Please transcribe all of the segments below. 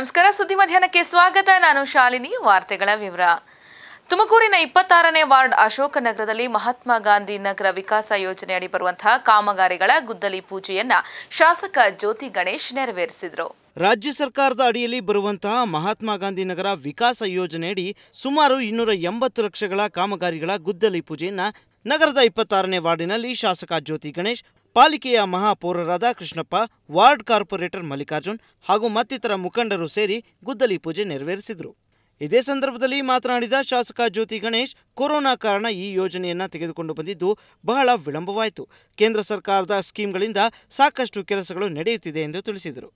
ನಮಸ್ಕಾರ ಸುದ್ದಿ ಮಧ್ಯಾಹ್ನಕ್ಕೆ ಸ್ವಾಗತ ನಾನು ಶಾಲಿನಿ ವಾರ್ತೆಗಳ ವಿವರ ತುಮಕೂರಿನ ಇಪ್ಪತ್ತಾರನೇ ವಾರ್ಡ್ ಅಶೋಕ ನಗರದಲ್ಲಿ ಮಹಾತ್ಮ ಗಾಂಧಿ ನಗರ ವಿಕಾಸ ಯೋಜನೆಯಡಿ ಬರುವಂತಹ ಕಾಮಗಾರಿಗಳ ಗುದ್ದಲಿ ಪೂಜೆಯನ್ನ ಶಾಸಕ ಜ್ಯೋತಿ ಗಣೇಶ್ ನೆರವೇರಿಸಿದರು ರಾಜ್ಯ ಸರ್ಕಾರದ ಅಡಿಯಲ್ಲಿ ಬರುವಂತಹ ಮಹಾತ್ಮ ಗಾಂಧಿ ನಗರ ವಿಕಾಸ ಯೋಜನೆಯಡಿ ಸುಮಾರು ಇನ್ನೂರ ಎಂಬತ್ತು ಲಕ್ಷಗಳ ಕಾಮಗಾರಿಗಳ ಗುದ್ದಲಿ ಪೂಜೆಯನ್ನ ನಗರದ ಇಪ್ಪತ್ತಾರನೇ ವಾರ್ಡಿನಲ್ಲಿ ಶಾಸಕ ಜ್ಯೋತಿ ಗಣೇಶ್ ಪಾಲಿಕೆಯ ಮಹಾಪೌರರಾದ ಕೃಷ್ಣಪ್ಪ ವಾರ್ಡ್ ಕಾರ್ಪೊರೇಟರ್ ಮಲ್ಲಿಕಾರ್ಜುನ್ ಹಾಗೂ ಮತ್ತಿತರ ಮುಖಂಡರು ಸೇರಿ ಗುದ್ದಲಿ ಪೂಜೆ ನೆರವೇರಿಸಿದರು ಇದೇ ಸಂದರ್ಭದಲ್ಲಿ ಮಾತನಾಡಿದ ಶಾಸಕ ಜ್ಯೋತಿ ಗಣೇಶ್ ಕೊರೋನಾ ಕಾರಣ ಈ ಯೋಜನೆಯನ್ನು ತೆಗೆದುಕೊಂಡು ಬಂದಿದ್ದು ಬಹಳ ವಿಳಂಬವಾಯಿತು ಕೇಂದ್ರ ಸರ್ಕಾರದ ಸ್ಕೀಮ್ಗಳಿಂದ ಸಾಕಷ್ಟು ಕೆಲಸಗಳು ನಡೆಯುತ್ತಿದೆ ಎಂದು ತಿಳಿಸಿದರು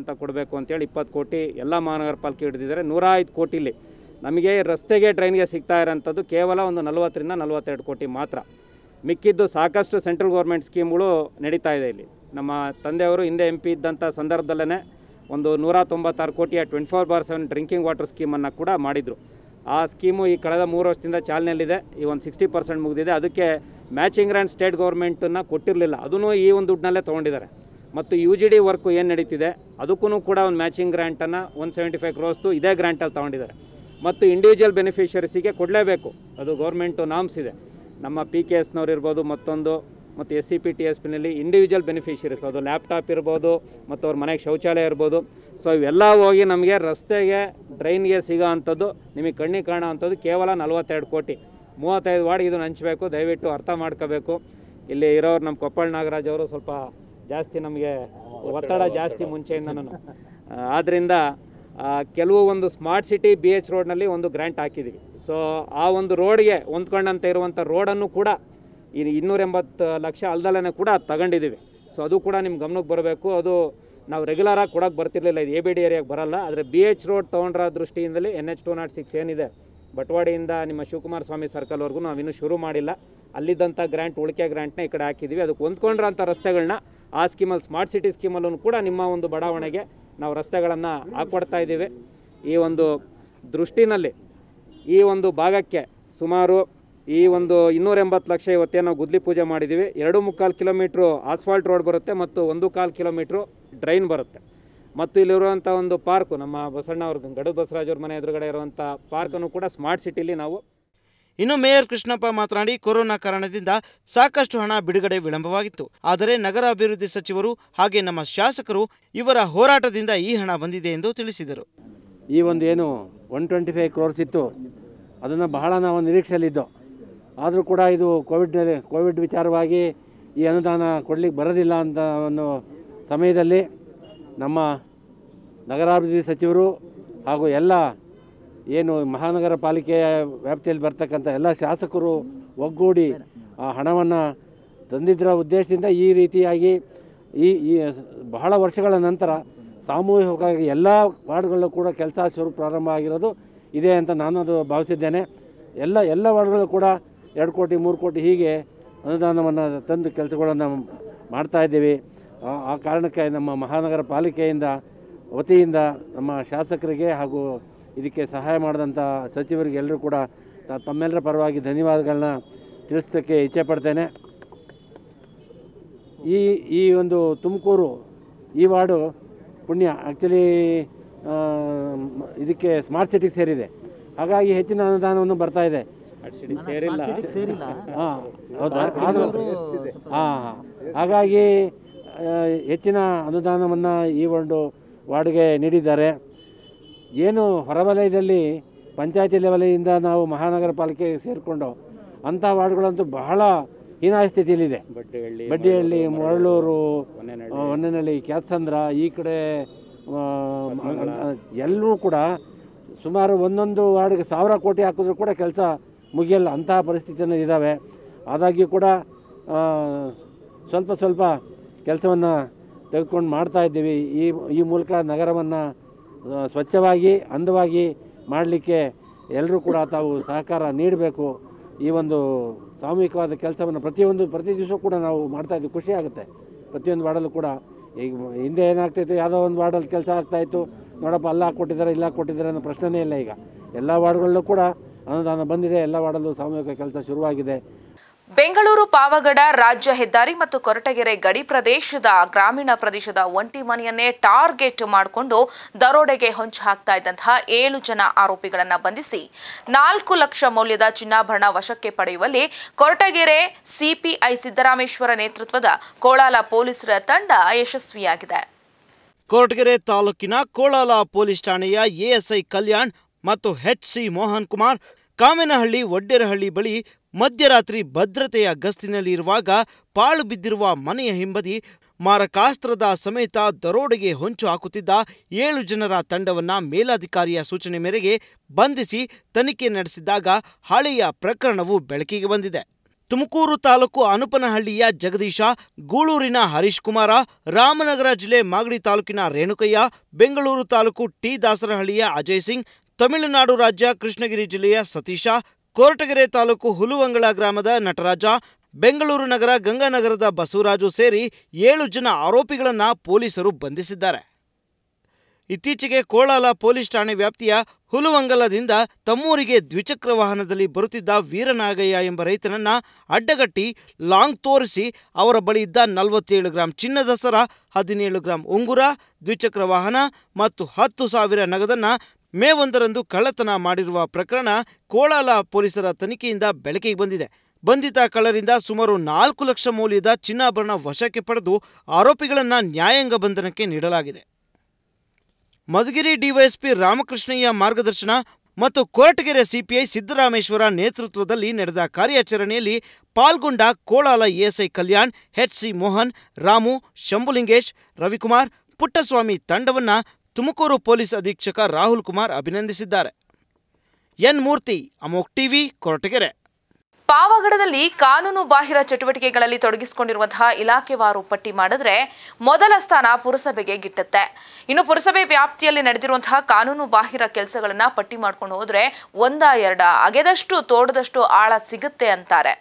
ಅಂತ ಕೊಡಬೇಕು ಅಂತೇಳಿ ಇಪ್ಪತ್ತು ಕೋಟಿ ಎಲ್ಲ ಮಹಾನಗರ ಪಾಲಿಕೆ ಹಿಡಿದಿದ್ದಾರೆ ನೂರ ಐದು ಕೋಟಿಲಿ ನಮಗೆ ರಸ್ತೆಗೆ ಟ್ರೈನ್ಗೆ ಸಿಗ್ತಾ ಇರೋಂಥದ್ದು ಕೇವಲ ಒಂದು ನಲವತ್ತರಿಂದ ನಲವತ್ತೆರಡು ಕೋಟಿ ಮಾತ್ರ ಮಿಕ್ಕಿದ್ದು ಸಾಕಷ್ಟು ಸೆಂಟ್ರಲ್ ಗೌರ್ಮೆಂಟ್ ಸ್ಕೀಮ್ಗಳು ನಡೀತಾ ಇದೆ ಇಲ್ಲಿ ನಮ್ಮ ತಂದೆಯವರು ಹಿಂದೆ ಎಂ ಪಿ ಇದ್ದಂಥ ಸಂದರ್ಭದಲ್ಲೇ ಒಂದು ನೂರ ತೊಂಬತ್ತಾರು ಕೋಟಿಯ twenty four bar seven drinking water ಸ್ಕೀಮನ್ನು ಕೂಡ ಮಾಡಿದರು ಆ ಸ್ಕೀಮು ಈ ಕಳೆದ ಮೂರು ವರ್ಷದಿಂದ ಚಾಲನೆಯಲ್ಲಿದೆ ಈ ಒಂದು ಸಿಕ್ಸ್ಟಿ ಪರ್ಸೆಂಟ್ ಮುಗಿದಿದೆ ಅದಕ್ಕೆ ಮ್ಯಾಚಿಂಗ್ ರ್ಯಾಂಡ್ ಸ್ಟೇಟ್ ಗೌರ್ಮೆಂಟನ್ನು ಕೊಟ್ಟಿರಲಿಲ್ಲ ಅದನ್ನು ಈ ಒಂದು ದುಡ್ಡಿನಲ್ಲೇ ತೊಗೊಂಡಿದ್ದಾರೆ ಮತ್ತು ಯು ಜಿ ಡಿ ವರ್ಕು ಏನು ನಡೀತಿದೆ ಅದಕ್ಕೂ ಕೂಡ ಒಂದು ಮ್ಯಾಚಿಂಗ್ ಗ್ರ್ಯಾಂಟನ್ನು ಒನ್ ಸೆವೆಂಟಿ ಫೈವ್ ಕ್ರೋಸ್ತು ಇದೇ ಗ್ರ್ಯಾಂಟಲ್ಲಿ ತೊಗೊಂಡಿದ್ದಾರೆ ಮತ್ತು ಇಂಡಿವಿಜುವಲ್ ಬೆನಿಫಿಷರೀಸಿಗೆ ಕೊಡಲೇಬೇಕು ಅದು ಗೌರ್ಮೆಂಟು ನಾಮ್ಸ್ ಇದೆ ನಮ್ಮ ಪಿ ಕೆ ಎಸ್ನವ್ರು ಇರ್ಬೋದು ಮತ್ತೊಂದು ಮತ್ತು S C P T S ಪಿನಲ್ಲಿ ಇಂಡಿವಿಜುವಲ್ ಬೆನಿಫಿಷರೀಸ್ ಅದು ಲ್ಯಾಪ್ಟಾಪ್ ಇರ್ಬೋದು ಮತ್ತು ಅವ್ರ ಮನೆಗೆ ಶೌಚಾಲಯ ಇರ್ಬೋದು ಸೊ ಇವೆಲ್ಲ ಹೋಗಿ ನಮಗೆ ರಸ್ತೆಗೆ ಡ್ರೈನ್ಗೆ ಸಿಗೋ ಅಂಥದ್ದು ನಿಮಗೆ ಕಣ್ಣಿಗೆ ಕಾಣೋ ಅಂಥದ್ದು ಕೇವಲ ನಲವತ್ತೆರಡು ಕೋಟಿ ಮೂವತ್ತೈದು ವಾರ್ಡ್ ಇದನ್ನು ಹಂಚಬೇಕು ದಯವಿಟ್ಟು ಅರ್ಥ ಮಾಡ್ಕೋಬೇಕು ಇಲ್ಲಿ ಇರೋರು ನಮ್ಮ ಕೊಪ್ಪಳ ನಾಗರಾಜ್ ಅವರು ಸ್ವಲ್ಪ ಜಾಸ್ತಿ ನಮಗೆ ಒತ್ತಡ ಜಾಸ್ತಿ ಮುಂಚೆಯಿಂದ ನಾನು ಆದ್ದರಿಂದ ಕೆಲವು ಒಂದು ಸ್ಮಾರ್ಟ್ ಸಿಟಿ ಬಿ ಎಚ್ ರೋಡ್ನಲ್ಲಿ ಒಂದು ಗ್ರ್ಯಾಂಟ್ ಹಾಕಿದ್ದೀವಿ ಸೊ ಆ ಒಂದು ರೋಡ್ಗೆ ಹೊಂದ್ಕೊಂಡಂತ ಇರುವಂಥ ರೋಡನ್ನು ಕೂಡ ಈ ಇನ್ನೂರ ಎಂಬತ್ತು ಲಕ್ಷ ಅಲ್ದಲ್ಲೇ ಕೂಡ ತಗೊಂಡಿದ್ದೀವಿ ಸೊ ಅದು ಕೂಡ ನಿಮ್ಮ ಗಮನಕ್ಕೆ ಬರಬೇಕು ಅದು ನಾವು ರೆಗ್ಯುಲರಾಗಿ ಕೊಡೋಕೆ ಬರ್ತಿರಲಿಲ್ಲ ಇದು ಎ ಬಿ ಡಿ ಏರಿಯಾಗೆ ಬರೋಲ್ಲ ಆದರೆ ಬಿ ಎಚ್ ರೋಡ್ ತೊಗೊಂಡ್ರ ದೃಷ್ಟಿಯಿಂದಲೇ N H two not six ಏನಿದೆ ಬಟ್ವಾಡಿಯಿಂದ ನಿಮ್ಮ ಶಿವಕುಮಾರ ಸ್ವಾಮಿ ಸರ್ಕಲ್ವರೆಗೂ ನಾವು ಇನ್ನೂ ಶುರು ಮಾಡಿಲ್ಲ ಅಲ್ಲಿದ್ದಂಥ ಗ್ರ್ಯಾಂಟ್ ಉಳಿಕೆ ಗ್ರ್ಯಾಂಟ್ನ ಈ ಕಡೆ ಹಾಕಿದ್ದೀವಿ ಅದಕ್ಕೆ ಹೊಂದ್ಕೊಂಡ್ರಂಥ ರಸ್ತೆಗಳನ್ನ ಆ ಸ್ಕೀಮಲ್ಲಿ ಸ್ಮಾರ್ಟ್ ಸಿಟಿ ಸ್ಕೀಮಲ್ಲೂ ಕೂಡ ನಿಮ್ಮ ಒಂದು ಬಡಾವಣೆಗೆ ನಾವು ರಸ್ತೆಗಳನ್ನು ಹಾಕ್ಕೊಡ್ತಾ ಇದ್ದೀವಿ ಈ ಒಂದು ದೃಷ್ಟಿನಲ್ಲಿ ಈ ಒಂದು ಭಾಗಕ್ಕೆ ಸುಮಾರು ಈ ಒಂದು ಇನ್ನೂರ ಎಂಬತ್ತು ಲಕ್ಷ ಇವತ್ತೇ ನಾವು ಗುದ್ಲಿ ಪೂಜೆ ಮಾಡಿದ್ದೀವಿ ಎರಡು ಮುಕ್ಕಾಲು ಕಿಲೋಮೀಟ್ರು ಆಸ್ಫಾಲ್ಟ್ ರೋಡ್ ಬರುತ್ತೆ ಮತ್ತು ಒಂದು ಕಾಲು ಕಿಲೋಮೀಟ್ರು ಡ್ರೈನ್ ಬರುತ್ತೆ ಮತ್ತು ಇಲ್ಲಿರುವಂಥ ಒಂದು ಪಾರ್ಕು ನಮ್ಮ ಅವ್ರ ಗಡು ಬಸವರಾಜ್ ಅವ್ರ ಮನೆ ಎದುರುಗಡೆ ಇರುವಂಥ ಪಾರ್ಕನ್ನು ಕೂಡ ಸ್ಮಾರ್ಟ್ ಸಿಟಿಲಿ ನಾವು ಇನ್ನು ಮೇಯರ್ ಕೃಷ್ಣಪ್ಪ ಮಾತನಾಡಿ ಕೊರೋನಾ ಕಾರಣದಿಂದ ಸಾಕಷ್ಟು ಹಣ ಬಿಡುಗಡೆ ವಿಳಂಬವಾಗಿತ್ತು ಆದರೆ ನಗರ ಅಭಿವೃದ್ಧಿ ಸಚಿವರು ಹಾಗೆ ನಮ್ಮ ಶಾಸಕರು ಇವರ ಹೋರಾಟದಿಂದ ಈ ಹಣ ಬಂದಿದೆ ಎಂದು ತಿಳಿಸಿದರು ಈ ಒಂದು ಏನು ಒನ್ ಟ್ವೆಂಟಿ ಫೈವ್ ಕ್ರೋರ್ಸ್ ಇತ್ತು ಅದನ್ನು ಬಹಳ ನಾವು ನಿರೀಕ್ಷೆಯಲ್ಲಿದ್ದೋ ಆದರೂ ಕೂಡ ಇದು ಕೋವಿಡ್ ಕೋವಿಡ್ ವಿಚಾರವಾಗಿ ಈ ಅನುದಾನ ಕೊಡಲಿಕ್ಕೆ ಬರೋದಿಲ್ಲ ಅಂತ ಅನ್ನೋ ಸಮಯದಲ್ಲಿ ನಮ್ಮ ನಗರಾಭಿವೃದ್ಧಿ ಸಚಿವರು ಹಾಗೂ ಎಲ್ಲ ಏನು ಮಹಾನಗರ ಪಾಲಿಕೆಯ ವ್ಯಾಪ್ತಿಯಲ್ಲಿ ಬರ್ತಕ್ಕಂಥ ಎಲ್ಲ ಶಾಸಕರು ಒಗ್ಗೂಡಿ ಆ ಹಣವನ್ನು ತಂದಿದ್ದರ ಉದ್ದೇಶದಿಂದ ಈ ರೀತಿಯಾಗಿ ಈ ಬಹಳ ವರ್ಷಗಳ ನಂತರ ಸಾಮೂಹಿಕವಾಗಿ ಎಲ್ಲ ವಾರ್ಡ್ಗಳಲ್ಲೂ ಕೂಡ ಕೆಲಸ ಶುರು ಪ್ರಾರಂಭ ಆಗಿರೋದು ಇದೆ ಅಂತ ನಾನು ಅದು ಭಾವಿಸಿದ್ದೇನೆ ಎಲ್ಲ ಎಲ್ಲ ವಾರ್ಡ್ಗಳಲ್ಲೂ ಕೂಡ ಎರಡು ಕೋಟಿ ಮೂರು ಕೋಟಿ ಹೀಗೆ ಅನುದಾನವನ್ನು ತಂದು ಕೆಲಸಗಳನ್ನು ಮಾಡ್ತಾಯಿದ್ದೀವಿ ಆ ಕಾರಣಕ್ಕೆ ನಮ್ಮ ಮಹಾನಗರ ಪಾಲಿಕೆಯಿಂದ ವತಿಯಿಂದ ನಮ್ಮ ಶಾಸಕರಿಗೆ ಹಾಗೂ ಇದಕ್ಕೆ ಸಹಾಯ ಮಾಡಿದಂಥ ಸಚಿವರಿಗೆ ಎಲ್ಲರೂ ಕೂಡ ತಮ್ಮೆಲ್ಲರ ಪರವಾಗಿ ಧನ್ಯವಾದಗಳನ್ನ ತಿಳಿಸೋಕ್ಕೆ ಇಚ್ಛೆ ಪಡ್ತೇನೆ ಈ ಈ ಒಂದು ತುಮಕೂರು ಈ ವಾರ್ಡು ಪುಣ್ಯ ಆ್ಯಕ್ಚುಲಿ ಇದಕ್ಕೆ ಸ್ಮಾರ್ಟ್ ಸಿಟಿಗೆ ಸೇರಿದೆ ಹಾಗಾಗಿ ಹೆಚ್ಚಿನ ಅನುದಾನವನ್ನು ಬರ್ತಾ ಇದೆ ಹಾಂ ಹೌದಾ ಹಾಂ ಹಾಗಾಗಿ ಹೆಚ್ಚಿನ ಅನುದಾನವನ್ನು ಈ ಒಂದು ವಾರ್ಡ್ಗೆ ನೀಡಿದ್ದಾರೆ ಏನು ಹೊರವಲಯದಲ್ಲಿ ಪಂಚಾಯತಿ ಲೆವೆಲಿಂದ ನಾವು ಮಹಾನಗರ ಪಾಲಿಕೆಗೆ ಸೇರಿಕೊಂಡು ಅಂಥ ವಾರ್ಡ್ಗಳಂತೂ ಬಹಳ ಹೀನಾಯ ಸ್ಥಿತಿಯಲ್ಲಿದೆ ಬಡ್ಡಿಹಳ್ಳಿ ಮರಳೂರು ಹೊನ್ನನಹಳ್ಳಿ ಕ್ಯಾತ್ಸಂದ್ರ ಈ ಕಡೆ ಎಲ್ಲರೂ ಕೂಡ ಸುಮಾರು ಒಂದೊಂದು ವಾರ್ಡ್ಗೆ ಸಾವಿರ ಕೋಟಿ ಹಾಕಿದ್ರೂ ಕೂಡ ಕೆಲಸ ಮುಗಿಯಲ್ಲ ಅಂತಹ ಪರಿಸ್ಥಿತಿಯನ್ನು ಇದ್ದಾವೆ ಆದಾಗ್ಯೂ ಕೂಡ ಸ್ವಲ್ಪ ಸ್ವಲ್ಪ ಕೆಲಸವನ್ನು ತೆಗೆದುಕೊಂಡು ಮಾಡ್ತಾ ಇದ್ದೀವಿ ಈ ಈ ಮೂಲಕ ನಗರವನ್ನು ಸ್ವಚ್ಛವಾಗಿ ಅಂದವಾಗಿ ಮಾಡಲಿಕ್ಕೆ ಎಲ್ಲರೂ ಕೂಡ ತಾವು ಸಹಕಾರ ನೀಡಬೇಕು ಈ ಒಂದು ಸಾಮೂಹಿಕವಾದ ಕೆಲಸವನ್ನು ಪ್ರತಿಯೊಂದು ಪ್ರತಿ ದಿವಸ ಕೂಡ ನಾವು ಮಾಡ್ತಾ ಇದ್ದೀವಿ ಖುಷಿ ಆಗುತ್ತೆ ಪ್ರತಿಯೊಂದು ವಾರ್ಡಲ್ಲೂ ಕೂಡ ಈಗ ಹಿಂದೆ ಏನಾಗ್ತಾಯಿತ್ತು ಯಾವುದೋ ಒಂದು ವಾರ್ಡಲ್ಲಿ ಕೆಲಸ ಆಗ್ತಾಯಿತ್ತು ನೋಡಪ್ಪ ಅಲ್ಲ ಕೊಟ್ಟಿದ್ದಾರೆ ಇಲ್ಲ ಕೊಟ್ಟಿದ್ದಾರೆ ಅನ್ನೋ ಪ್ರಶ್ನೆನೇ ಇಲ್ಲ ಈಗ ಎಲ್ಲ ವಾರ್ಡ್ಗಳಲ್ಲೂ ಕೂಡ ಅನುದಾನ ಬಂದಿದೆ ಎಲ್ಲ ವಾರ್ಡಲ್ಲೂ ಸಾಮೂಹಿಕ ಕೆಲಸ ಶುರುವಾಗಿದೆ ಬೆಂಗಳೂರು ಪಾವಗಡ ರಾಜ್ಯ ಹೆದ್ದಾರಿ ಮತ್ತು ಕೊರಟಗೆರೆ ಗಡಿ ಪ್ರದೇಶದ ಗ್ರಾಮೀಣ ಪ್ರದೇಶದ ಒಂಟಿ ಮನೆಯನ್ನೇ ಟಾರ್ಗೆಟ್ ಮಾಡಿಕೊಂಡು ದರೋಡೆಗೆ ಹೊಂಚು ಹಾಕ್ತಾ ಇದ್ದಂತಹ ಏಳು ಜನ ಆರೋಪಿಗಳನ್ನು ಬಂಧಿಸಿ ನಾಲ್ಕು ಲಕ್ಷ ಮೌಲ್ಯದ ಚಿನ್ನಾಭರಣ ವಶಕ್ಕೆ ಪಡೆಯುವಲ್ಲಿ ಕೊರಟಗೆರೆ ಸಿಪಿಐ ಸಿದ್ದರಾಮೇಶ್ವರ ನೇತೃತ್ವದ ಕೋಳಾಲ ಪೊಲೀಸರ ತಂಡ ಯಶಸ್ವಿಯಾಗಿದೆ ಕೊರಟಗೆರೆ ತಾಲೂಕಿನ ಕೋಳಾಲ ಪೊಲೀಸ್ ಠಾಣೆಯ ಎಎಸ್ಐ ಕಲ್ಯಾಣ್ ಮತ್ತು ಹೆಚ್ ಸಿ ಮೋಹನ್ ಕುಮಾರ್ ಕಾಮಿನಹಳ್ಳಿ ಒಡ್ಡೇರಹಳ್ಳಿ ಬಳಿ ಮಧ್ಯರಾತ್ರಿ ಭದ್ರತೆಯ ಗಸ್ತಿನಲ್ಲಿರುವಾಗ ಪಾಳು ಬಿದ್ದಿರುವ ಮನೆಯ ಹಿಂಬದಿ ಮಾರಕಾಸ್ತ್ರದ ಸಮೇತ ದರೋಡೆಗೆ ಹೊಂಚು ಹಾಕುತ್ತಿದ್ದ ಏಳು ಜನರ ತಂಡವನ್ನು ಮೇಲಾಧಿಕಾರಿಯ ಸೂಚನೆ ಮೇರೆಗೆ ಬಂಧಿಸಿ ತನಿಖೆ ನಡೆಸಿದಾಗ ಹಳೆಯ ಪ್ರಕರಣವು ಬೆಳಕಿಗೆ ಬಂದಿದೆ ತುಮಕೂರು ತಾಲೂಕು ಅನುಪನಹಳ್ಳಿಯ ಜಗದೀಶ ಗೂಳೂರಿನ ಹರೀಶ್ ಕುಮಾರ ರಾಮನಗರ ಜಿಲ್ಲೆ ಮಾಗಡಿ ತಾಲೂಕಿನ ರೇಣುಕಯ್ಯ ಬೆಂಗಳೂರು ತಾಲೂಕು ಟಿ ದಾಸರಹಳ್ಳಿಯ ಅಜಯ್ ಸಿಂಗ್ ತಮಿಳುನಾಡು ರಾಜ್ಯ ಕೃಷ್ಣಗಿರಿ ಜಿಲ್ಲೆಯ ಸತೀಶ ಕೊರಟಗೆರೆ ತಾಲೂಕು ಹುಲುವಂಗಳ ಗ್ರಾಮದ ನಟರಾಜ ಬೆಂಗಳೂರು ನಗರ ಗಂಗಾನಗರದ ಬಸವರಾಜು ಸೇರಿ ಏಳು ಜನ ಆರೋಪಿಗಳನ್ನು ಪೊಲೀಸರು ಬಂಧಿಸಿದ್ದಾರೆ ಇತ್ತೀಚೆಗೆ ಕೋಳಾಲ ಪೊಲೀಸ್ ಠಾಣೆ ವ್ಯಾಪ್ತಿಯ ಹುಲುವಂಗಲದಿಂದ ತಮ್ಮೂರಿಗೆ ದ್ವಿಚಕ್ರ ವಾಹನದಲ್ಲಿ ಬರುತ್ತಿದ್ದ ವೀರನಾಗಯ್ಯ ಎಂಬ ರೈತನನ್ನ ಅಡ್ಡಗಟ್ಟಿ ಲಾಂಗ್ ತೋರಿಸಿ ಅವರ ಬಳಿ ಇದ್ದ ನಲವತ್ತೇಳು ಗ್ರಾಂ ಚಿನ್ನದ ಸರ ಹದಿನೇಳು ಗ್ರಾಂ ಉಂಗುರ ದ್ವಿಚಕ್ರ ವಾಹನ ಮತ್ತು ಹತ್ತು ಸಾವಿರ ನಗದನ್ನು ಮೇ ಒಂದರಂದು ಕಳ್ಳತನ ಮಾಡಿರುವ ಪ್ರಕರಣ ಕೋಳಾಲ ಪೊಲೀಸರ ತನಿಖೆಯಿಂದ ಬೆಳಕಿಗೆ ಬಂದಿದೆ. ಬಂಧಿತ ಕಳ್ಳರಿಂದ ಸುಮಾರು ನಾಲ್ಕು ಲಕ್ಷ ಮೌಲ್ಯದ ಚಿನ್ನಾಭರಣ ವಶಕ್ಕೆ ಪಡೆದು ಆರೋಪಿಗಳನ್ನ ನ್ಯಾಯಾಂಗ ಬಂಧನಕ್ಕೆ ನೀಡಲಾಗಿದೆ. ಮಧುಗಿರಿ ಡಿವೈಎಸ್ಪಿ ರಾಮಕೃಷ್ಣಯ್ಯ ಮಾರ್ಗದರ್ಶನ ಮತ್ತು ಕೊರಟಗೆರೆ ಸಿಪಿಐ ಸಿದ್ದರಾಮೇಶ್ವರ ನೇತೃತ್ವದಲ್ಲಿ ನಡೆದ ಕಾರ್ಯಾಚರಣೆಯಲ್ಲಿ ಪಾಲ್ಗೊಂಡ ಕೋಳಾಲ ಎಎಸ್ಐ ಕಲ್ಯಾಣ್, ಸಿ ಮೋಹನ್, ರಾಮು, ಶಂಭುಲಿಂಗೇಶ್, ರವಿಕುಮಾರ್, ಪುಟ್ಟಸ್ವಾಮಿ ತಂಡವನ್ನ ತುಮಕೂರು ಪೊಲೀಸ್ ಅಧೀಕ್ಷಕ ರಾಹುಲ್ ಕುಮಾರ್ ಅಭಿನಂದಿಸಿದ್ದಾರೆ ಎನ್ ಮೂರ್ತಿ ಅಮೋಕ್ ಟಿವಿ ಕೊರಟಗೆರೆ ಪಾವಗಡದಲ್ಲಿ ಕಾನೂನು ಬಾಹಿರ ಚಟುವಟಿಕೆಗಳಲ್ಲಿ ತೊಡಗಿಸಿಕೊಂಡಿರುವಂತಹ ಇಲಾಖೆವಾರು ಪಟ್ಟಿ ಮಾಡಿದ್ರೆ ಮೊದಲ ಸ್ಥಾನ ಪುರಸಭೆಗೆ ಗಿಟ್ಟತ್ತೆ ಇನ್ನು ಪುರಸಭೆ ವ್ಯಾಪ್ತಿಯಲ್ಲಿ ನಡೆದಿರುವಂತಹ ಕಾನೂನು ಬಾಹಿರ ಕೆಲಸಗಳನ್ನ ಪಟ್ಟಿ ಮಾಡ್ಕೊಂಡು ಹೋದ್ರೆ ಒಂದ ಎರಡ ಅಗೆದಷ್ಟು ತೋಡದಷ್ಟು ಆಳ ಸಿಗುತ್ತೆ ಅಂತಾರೆ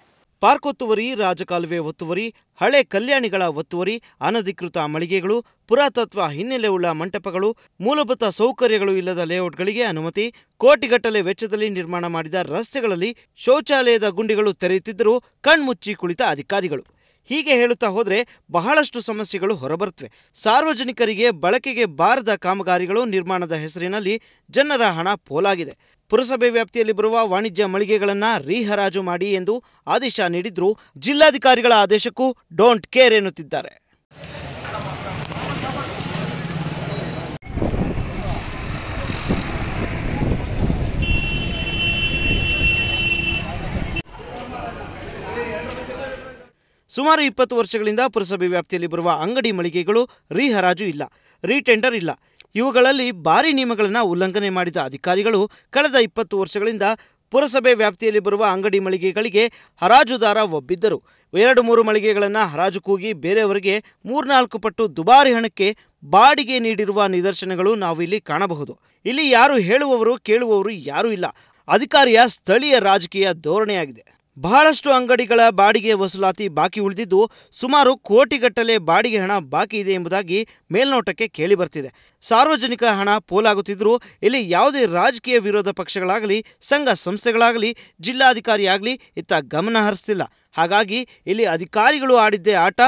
ಪಾರ್ಕ್ ಒತ್ತುವರಿ ರಾಜಕಾಲುವೆ ಒತ್ತುವರಿ ಹಳೆ ಕಲ್ಯಾಣಿಗಳ ಒತ್ತುವರಿ ಅನಧಿಕೃತ ಮಳಿಗೆಗಳು ಪುರಾತತ್ವ ಉಳ್ಳ ಮಂಟಪಗಳು ಮೂಲಭೂತ ಸೌಕರ್ಯಗಳು ಇಲ್ಲದ ಲೇಔಟ್ಗಳಿಗೆ ಅನುಮತಿ ಕೋಟಿಗಟ್ಟಲೆ ವೆಚ್ಚದಲ್ಲಿ ನಿರ್ಮಾಣ ಮಾಡಿದ ರಸ್ತೆಗಳಲ್ಲಿ ಶೌಚಾಲಯದ ಗುಂಡಿಗಳು ತೆರೆಯುತ್ತಿದ್ದರೂ ಕಣ್ಮುಚ್ಚಿ ಕುಳಿತ ಅಧಿಕಾರಿಗಳು ಹೀಗೆ ಹೇಳುತ್ತಾ ಹೋದರೆ ಬಹಳಷ್ಟು ಸಮಸ್ಯೆಗಳು ಹೊರಬರುತ್ತವೆ ಸಾರ್ವಜನಿಕರಿಗೆ ಬಳಕೆಗೆ ಬಾರದ ಕಾಮಗಾರಿಗಳು ನಿರ್ಮಾಣದ ಹೆಸರಿನಲ್ಲಿ ಜನರ ಹಣ ಪೋಲಾಗಿದೆ ಪುರಸಭೆ ವ್ಯಾಪ್ತಿಯಲ್ಲಿ ಬರುವ ವಾಣಿಜ್ಯ ಮಳಿಗೆಗಳನ್ನು ರೀಹರಾಜು ಮಾಡಿ ಎಂದು ಆದೇಶ ನೀಡಿದ್ರೂ ಜಿಲ್ಲಾಧಿಕಾರಿಗಳ ಆದೇಶಕ್ಕೂ ಡೋಂಟ್ ಕೇರ್ ಎನ್ನುತ್ತಿದ್ದಾರೆ ಸುಮಾರು ಇಪ್ಪತ್ತು ವರ್ಷಗಳಿಂದ ಪುರಸಭೆ ವ್ಯಾಪ್ತಿಯಲ್ಲಿ ಬರುವ ಅಂಗಡಿ ಮಳಿಗೆಗಳು ರೀಹರಾಜು ಇಲ್ಲ ರೀಟೆಂಡರ್ ಇಲ್ಲ ಇವುಗಳಲ್ಲಿ ಭಾರಿ ನಿಯಮಗಳನ್ನು ಉಲ್ಲಂಘನೆ ಮಾಡಿದ ಅಧಿಕಾರಿಗಳು ಕಳೆದ ಇಪ್ಪತ್ತು ವರ್ಷಗಳಿಂದ ಪುರಸಭೆ ವ್ಯಾಪ್ತಿಯಲ್ಲಿ ಬರುವ ಅಂಗಡಿ ಮಳಿಗೆಗಳಿಗೆ ಹರಾಜುದಾರ ಒಬ್ಬಿದ್ದರು ಎರಡು ಮೂರು ಮಳಿಗೆಗಳನ್ನು ಹರಾಜು ಕೂಗಿ ಬೇರೆಯವರಿಗೆ ಮೂರ್ನಾಲ್ಕು ಪಟ್ಟು ದುಬಾರಿ ಹಣಕ್ಕೆ ಬಾಡಿಗೆ ನೀಡಿರುವ ನಿದರ್ಶನಗಳು ನಾವು ಇಲ್ಲಿ ಕಾಣಬಹುದು ಇಲ್ಲಿ ಯಾರು ಹೇಳುವವರು ಕೇಳುವವರು ಯಾರೂ ಇಲ್ಲ ಅಧಿಕಾರಿಯ ಸ್ಥಳೀಯ ರಾಜಕೀಯ ಧೋರಣೆಯಾಗಿದೆ ಬಹಳಷ್ಟು ಅಂಗಡಿಗಳ ಬಾಡಿಗೆ ವಸೂಲಾತಿ ಬಾಕಿ ಉಳಿದಿದ್ದು ಸುಮಾರು ಕೋಟಿಗಟ್ಟಲೆ ಬಾಡಿಗೆ ಹಣ ಬಾಕಿ ಇದೆ ಎಂಬುದಾಗಿ ಮೇಲ್ನೋಟಕ್ಕೆ ಕೇಳಿಬರ್ತಿದೆ ಸಾರ್ವಜನಿಕ ಹಣ ಪೋಲಾಗುತ್ತಿದ್ದರೂ ಇಲ್ಲಿ ಯಾವುದೇ ರಾಜಕೀಯ ವಿರೋಧ ಪಕ್ಷಗಳಾಗಲಿ ಸಂಘ ಸಂಸ್ಥೆಗಳಾಗಲಿ ಜಿಲ್ಲಾಧಿಕಾರಿಯಾಗಲಿ ಇತ್ತ ಗಮನ ಹರಿಸ್ತಿಲ್ಲ ಹಾಗಾಗಿ ಇಲ್ಲಿ ಅಧಿಕಾರಿಗಳು ಆಡಿದ್ದೇ ಆಟ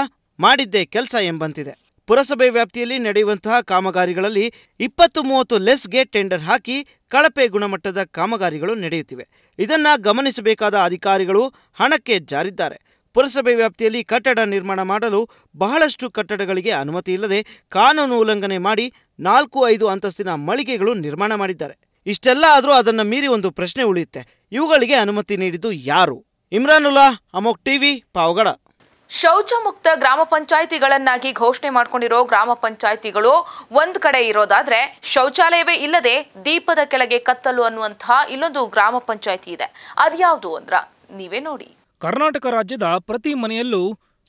ಮಾಡಿದ್ದೇ ಕೆಲಸ ಎಂಬಂತಿದೆ ಪುರಸಭೆ ವ್ಯಾಪ್ತಿಯಲ್ಲಿ ನಡೆಯುವಂತಹ ಕಾಮಗಾರಿಗಳಲ್ಲಿ ಇಪ್ಪತ್ತು ಮೂವತ್ತು ಲೆಸ್ಗೆ ಟೆಂಡರ್ ಹಾಕಿ ಕಳಪೆ ಗುಣಮಟ್ಟದ ಕಾಮಗಾರಿಗಳು ನಡೆಯುತ್ತಿವೆ ಇದನ್ನ ಗಮನಿಸಬೇಕಾದ ಅಧಿಕಾರಿಗಳು ಹಣಕ್ಕೆ ಜಾರಿದ್ದಾರೆ ಪುರಸಭೆ ವ್ಯಾಪ್ತಿಯಲ್ಲಿ ಕಟ್ಟಡ ನಿರ್ಮಾಣ ಮಾಡಲು ಬಹಳಷ್ಟು ಕಟ್ಟಡಗಳಿಗೆ ಅನುಮತಿ ಇಲ್ಲದೆ ಕಾನೂನು ಉಲ್ಲಂಘನೆ ಮಾಡಿ ನಾಲ್ಕು ಐದು ಅಂತಸ್ತಿನ ಮಳಿಗೆಗಳು ನಿರ್ಮಾಣ ಮಾಡಿದ್ದಾರೆ ಇಷ್ಟೆಲ್ಲ ಆದರೂ ಅದನ್ನು ಮೀರಿ ಒಂದು ಪ್ರಶ್ನೆ ಉಳಿಯುತ್ತೆ ಇವುಗಳಿಗೆ ಅನುಮತಿ ನೀಡಿದ್ದು ಯಾರು ಇಮ್ರಾನುಲ್ಲಾ ಅಮೋಕ್ ಟಿವಿ ಪಾವಗಡ ಶೌಚ ಮುಕ್ತ ಗ್ರಾಮ ಪಂಚಾಯಿತಿಗಳನ್ನಾಗಿ ಘೋಷಣೆ ಮಾಡ್ಕೊಂಡಿರೋ ಗ್ರಾಮ ಪಂಚಾಯಿತಿಗಳು ಒಂದ್ ಕಡೆ ಇರೋದಾದ್ರೆ ಶೌಚಾಲಯವೇ ಇಲ್ಲದೆ ದೀಪದ ಕೆಳಗೆ ಕತ್ತಲು ಅನ್ನುವಂತಹ ಇಲ್ಲೊಂದು ಗ್ರಾಮ ಪಂಚಾಯಿತಿ ಇದೆ ಅದ್ಯಾವುದು ಅಂದ್ರ ನೀವೇ ನೋಡಿ ಕರ್ನಾಟಕ ರಾಜ್ಯದ ಪ್ರತಿ ಮನೆಯಲ್ಲೂ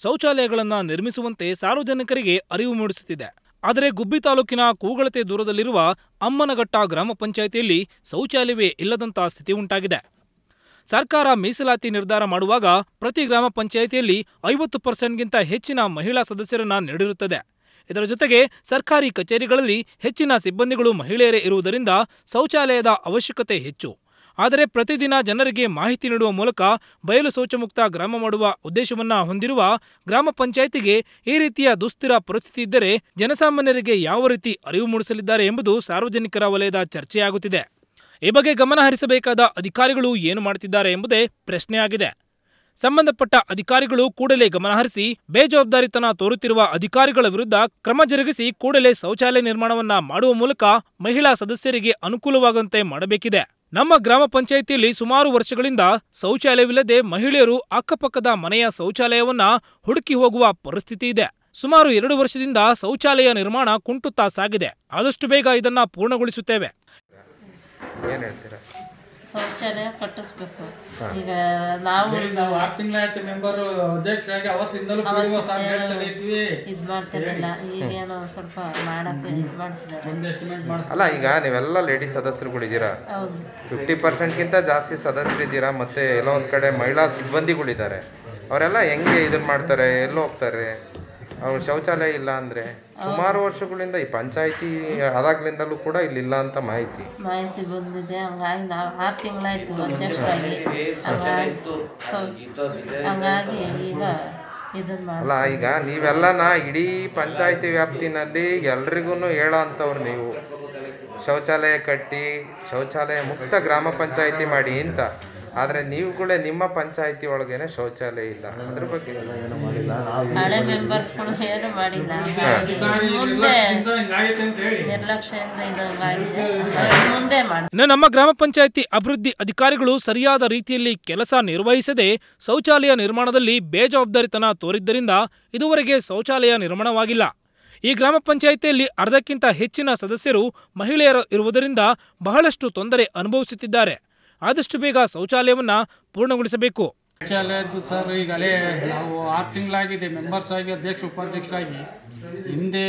ಶೌಚಾಲಯಗಳನ್ನು ನಿರ್ಮಿಸುವಂತೆ ಸಾರ್ವಜನಿಕರಿಗೆ ಅರಿವು ಮೂಡಿಸುತ್ತಿದೆ ಆದರೆ ಗುಬ್ಬಿ ತಾಲೂಕಿನ ಕೂಗಳತೆ ದೂರದಲ್ಲಿರುವ ಅಮ್ಮನಘಟ್ಟ ಗ್ರಾಮ ಪಂಚಾಯಿತಿಯಲ್ಲಿ ಶೌಚಾಲಯವೇ ಇಲ್ಲದಂತಹ ಸ್ಥಿತಿ ಉಂಟಾಗಿದೆ ಸರ್ಕಾರ ಮೀಸಲಾತಿ ನಿರ್ಧಾರ ಮಾಡುವಾಗ ಪ್ರತಿ ಗ್ರಾಮ ಪಂಚಾಯಿತಿಯಲ್ಲಿ ಐವತ್ತು ಪರ್ಸೆಂಟ್ಗಿಂತ ಹೆಚ್ಚಿನ ಮಹಿಳಾ ಸದಸ್ಯರನ್ನ ನೀಡಿರುತ್ತದೆ ಇದರ ಜೊತೆಗೆ ಸರ್ಕಾರಿ ಕಚೇರಿಗಳಲ್ಲಿ ಹೆಚ್ಚಿನ ಸಿಬ್ಬಂದಿಗಳು ಮಹಿಳೆಯರೇ ಇರುವುದರಿಂದ ಶೌಚಾಲಯದ ಅವಶ್ಯಕತೆ ಹೆಚ್ಚು ಆದರೆ ಪ್ರತಿದಿನ ಜನರಿಗೆ ಮಾಹಿತಿ ನೀಡುವ ಮೂಲಕ ಬಯಲು ಶೌಚಮುಕ್ತ ಗ್ರಾಮ ಮಾಡುವ ಉದ್ದೇಶವನ್ನ ಹೊಂದಿರುವ ಗ್ರಾಮ ಪಂಚಾಯಿತಿಗೆ ಈ ರೀತಿಯ ದುಸ್ಥಿರ ಪರಿಸ್ಥಿತಿ ಇದ್ದರೆ ಜನಸಾಮಾನ್ಯರಿಗೆ ಯಾವ ರೀತಿ ಅರಿವು ಮೂಡಿಸಲಿದ್ದಾರೆ ಎಂಬುದು ಸಾರ್ವಜನಿಕರ ವಲಯದ ಚರ್ಚೆಯಾಗುತ್ತಿದೆ ಈ ಬಗ್ಗೆ ಗಮನಹರಿಸಬೇಕಾದ ಅಧಿಕಾರಿಗಳು ಏನು ಮಾಡುತ್ತಿದ್ದಾರೆ ಎಂಬುದೇ ಪ್ರಶ್ನೆಯಾಗಿದೆ ಸಂಬಂಧಪಟ್ಟ ಅಧಿಕಾರಿಗಳು ಕೂಡಲೇ ಗಮನಹರಿಸಿ ಬೇಜವಾಬ್ದಾರಿತನ ತೋರುತ್ತಿರುವ ಅಧಿಕಾರಿಗಳ ವಿರುದ್ಧ ಕ್ರಮ ಜರುಗಿಸಿ ಕೂಡಲೇ ಶೌಚಾಲಯ ನಿರ್ಮಾಣವನ್ನ ಮಾಡುವ ಮೂಲಕ ಮಹಿಳಾ ಸದಸ್ಯರಿಗೆ ಅನುಕೂಲವಾಗುವಂತೆ ಮಾಡಬೇಕಿದೆ ನಮ್ಮ ಗ್ರಾಮ ಪಂಚಾಯಿತಿಯಲ್ಲಿ ಸುಮಾರು ವರ್ಷಗಳಿಂದ ಶೌಚಾಲಯವಿಲ್ಲದೆ ಮಹಿಳೆಯರು ಅಕ್ಕಪಕ್ಕದ ಮನೆಯ ಶೌಚಾಲಯವನ್ನ ಹುಡುಕಿ ಹೋಗುವ ಪರಿಸ್ಥಿತಿ ಇದೆ ಸುಮಾರು ಎರಡು ವರ್ಷದಿಂದ ಶೌಚಾಲಯ ನಿರ್ಮಾಣ ಕುಂಟುತ್ತಾ ಸಾಗಿದೆ ಆದಷ್ಟು ಬೇಗ ಇದನ್ನ ಪೂರ್ಣಗೊಳಿಸುತ್ತೇವೆ ಏನು ಹೇಳ್ತೀರಾ ಶೌಚಾಲಯ ಕಟ್ಟಿಸ್ಬೇಕು ಈಗ ನಾವು ಆರು ತಿಂಗಳಾಯ್ತು ಮೆಂಬರ್ ಅಧ್ಯಕ್ಷರಾಗಿ ಅವತ್ತಿಂದಲೂ ಇದ್ವಿ ಇದು ಮಾಡ್ತಿರಲಿಲ್ಲ ಈಗೇನೋ ಸ್ವಲ್ಪ ಮಾಡಕ್ಕೆ ಇದು ಮಾಡ್ತಿದ್ದಾರೆ ಒಂದು ಎಸ್ಟಿಮೇಟ್ ಅಲ್ಲ ಈಗ ನೀವೆಲ್ಲ ಲೇಡಿ ಸದಸ್ಯರುಗಳಿದ್ದೀರಾ ಹೌದು ಫಿಫ್ಟಿ ಪರ್ಸೆಂಟ್ಗಿಂತ ಜಾಸ್ತಿ ಸದಸ್ಯರಿದ್ದೀರಾ ಮತ್ತೆ ಎಲ್ಲೋ ಒಂದು ಕಡೆ ಮಹಿಳಾ ಸಿಬ್ಬಂದಿಗಳಿದ್ದಾರೆ ಅವರೆಲ್ಲ ಹೆಂಗೆ ಇದನ್ನ ಮಾಡ್ತಾರೆ ಎಲ್ಲೋ ಹೋಗ್ತಾರೆ ಅವ್ರ ಶೌಚಾಲಯ ಇಲ್ಲ ಅಂದ್ರೆ ಸುಮಾರು ವರ್ಷಗಳಿಂದ ಈ ಪಂಚಾಯಿತಿ ಅದಾಗ್ಲಿಂದಲೂ ಕೂಡ ಇಲ್ಲಿಲ್ಲ ಅಂತ ಮಾಹಿತಿ ಮಾಹಿತಿ ಬಂದಿದೆ ಹಂಗಾಗಿ ನಾವು ಆರು ತಿಂಗಳಾಯ್ತು ಹಂಗಾಗಿ ಈಗ ಇದನ್ನ ಅಲ್ಲ ಈಗ ನೀವೆಲ್ಲನ ಇಡೀ ಪಂಚಾಯತಿ ವ್ಯಾಪ್ತಿನಲ್ಲಿ ಎಲ್ರಿಗೂ ಹೇಳೋ ಅಂತವ್ರು ನೀವು ಶೌಚಾಲಯ ಕಟ್ಟಿ ಶೌಚಾಲಯ ಮುಕ್ತ ಗ್ರಾಮ ಪಂಚಾಯತಿ ಮಾಡಿ ಅಂತ ಆದರೆ ನೀವುಗಳೇ ನಿಮ್ಮ ಪಂಚಾಯತಿ ಒಳಗೇನೆ ಶೌಚಾಲಯ ಇಲ್ಲ ಅದ್ರ ಬಗ್ಗೆ ಹಳೆ ಏನು ನಮ್ಮ ಗ್ರಾಮ ಪಂಚಾಯತಿ ಅಭಿವೃದ್ಧಿ ಅಧಿಕಾರಿಗಳು ಸರಿಯಾದ ರೀತಿಯಲ್ಲಿ ಕೆಲಸ ನಿರ್ವಹಿಸದೆ ಶೌಚಾಲಯ ನಿರ್ಮಾಣದಲ್ಲಿ ಬೇಜವಾಬ್ದಾರಿತನ ತೋರಿದ್ದರಿಂದ ಇದುವರೆಗೆ ಶೌಚಾಲಯ ನಿರ್ಮಾಣವಾಗಿಲ್ಲ ಈ ಗ್ರಾಮ ಪಂಚಾಯಿತಿಯಲ್ಲಿ ಅರ್ಧಕ್ಕಿಂತ ಹೆಚ್ಚಿನ ಸದಸ್ಯರು ಮಹಿಳೆಯರು ಇರುವುದರಿಂದ ಬಹಳಷ್ಟು ತೊಂದರೆ ಅನುಭವಿಸುತ್ತಿದ್ದಾರೆ ಆದಷ್ಟು ಬೇಗ ಶೌಚಾಲಯವನ್ನು ಪೂರ್ಣಗೊಳಿಸಬೇಕು ಶೌಚಾಲಯದ್ದು ಸರ್ ಈಗಲೇ ನಾವು ಆರು ತಿಂಗಳಾಗಿದೆ ಮೆಂಬರ್ಸ್ ಆಗಿ ಅಧ್ಯಕ್ಷ ಆಗಿ ಹಿಂದೆ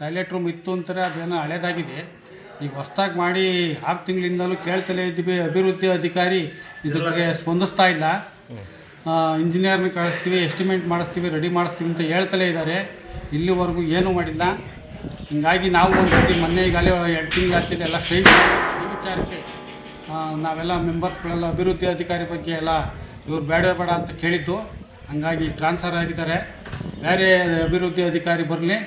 ಟಾಯ್ಲೆಟ್ ರೂಮ್ ಇತ್ತು ಅಂತಾರೆ ಅದೇನೋ ಹಳೇದಾಗಿದೆ ಈಗ ಹೊಸ್ದಾಗಿ ಮಾಡಿ ಆರು ತಿಂಗಳಿಂದಲೂ ಕೇಳ್ತಲೇ ಇದ್ದೀವಿ ಅಭಿವೃದ್ಧಿ ಅಧಿಕಾರಿ ಬಗ್ಗೆ ಸ್ಪಂದಿಸ್ತಾ ಇಲ್ಲ ಇಂಜಿನಿಯರ್ನ ಕಳಿಸ್ತೀವಿ ಎಸ್ಟಿಮೇಟ್ ಮಾಡಿಸ್ತೀವಿ ರೆಡಿ ಮಾಡಿಸ್ತೀವಿ ಅಂತ ಹೇಳ್ತಲೇ ಇದ್ದಾರೆ ಇಲ್ಲಿವರೆಗೂ ಏನೂ ಮಾಡಿಲ್ಲ ಹಿಂಗಾಗಿ ನಾವು ಒಂದು ಸರ್ತಿ ಮೊನ್ನೆ ಈಗಲೇ ಎರಡು ತಿಂಗಳು ಹಚ್ಚಿದೆ ಎಲ್ಲ ಸ್ಟ್ರೈಟ್ ವಿಚಾರಕ್ಕೆ ನಾವೆಲ್ಲ ಮೆಂಬರ್ಸ್ಗಳೆಲ್ಲ ಅಭಿವೃದ್ಧಿ ಅಧಿಕಾರಿ ಬಗ್ಗೆ ಎಲ್ಲ ಇವ್ರು ಬೇಡವೇ ಬೇಡ ಅಂತ ಕೇಳಿದ್ದು ಹಾಗಾಗಿ ಟ್ರಾನ್ಸ್ಫರ್ ಆಗಿದ್ದಾರೆ ಬೇರೆ ಅಭಿವೃದ್ಧಿ ಅಧಿಕಾರಿ ಬರಲಿ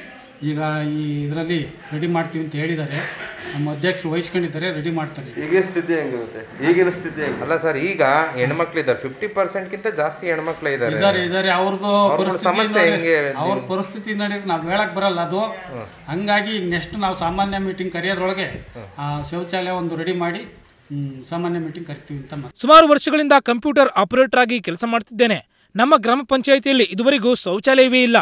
ಈಗ ಈ ಇದರಲ್ಲಿ ರೆಡಿ ಮಾಡ್ತೀವಿ ಅಂತ ಹೇಳಿದ್ದಾರೆ ನಮ್ಮ ಅಧ್ಯಕ್ಷರು ವಹಿಸ್ಕೊಂಡಿದ್ದಾರೆ ರೆಡಿ ಮಾಡ್ತಾರೆ ಈಗಿನ ಸ್ಥಿತಿ ಹೆಂಗಿರುತ್ತೆ ಈಗಿನ ಸ್ಥಿತಿ ಅಲ್ಲ ಸರ್ ಈಗ ಹೆಣ್ಮಕ್ಳು ಇದ್ದಾರೆ ಫಿಫ್ಟಿ ಪರ್ಸೆಂಟ್ಗಿಂತ ಜಾಸ್ತಿ ಹೆಣ್ಮಕ್ಳು ಇದ್ದಾರೆ ಇದ್ದಾರೆ ಇದ್ದಾರೆ ಅವ್ರದ್ದು ಸಮಸ್ಯೆ ಅವ್ರ ಪರಿಸ್ಥಿತಿ ನೋಡಿದ್ರೆ ನಾವು ಹೇಳಕ್ಕೆ ಬರಲ್ಲ ಅದು ಹಂಗಾಗಿ ನೆಕ್ಸ್ಟ್ ನಾವು ಸಾಮಾನ್ಯ ಮೀಟಿಂಗ್ ಕರೆಯೋದ್ರೊಳಗೆ ಶೌಚಾಲಯ ಒಂದು ರೆಡಿ ಮಾಡಿ ಸಾಮಾನ್ಯ ಮೀಟಿಂಗ್ ಕರಿತೀವಿ ಅಂತ ಸುಮಾರು ವರ್ಷಗಳಿಂದ ಕಂಪ್ಯೂಟರ್ ಆಪರೇಟರ್ ಆಗಿ ಕೆಲಸ ಮಾಡ್ತಿದ್ದೇನೆ ನಮ್ಮ ಗ್ರಾಮ ಪಂಚಾಯಿತಿಯಲ್ಲಿ ಇದುವರೆಗೂ ಶೌಚಾಲಯವೇ ಇಲ್ಲ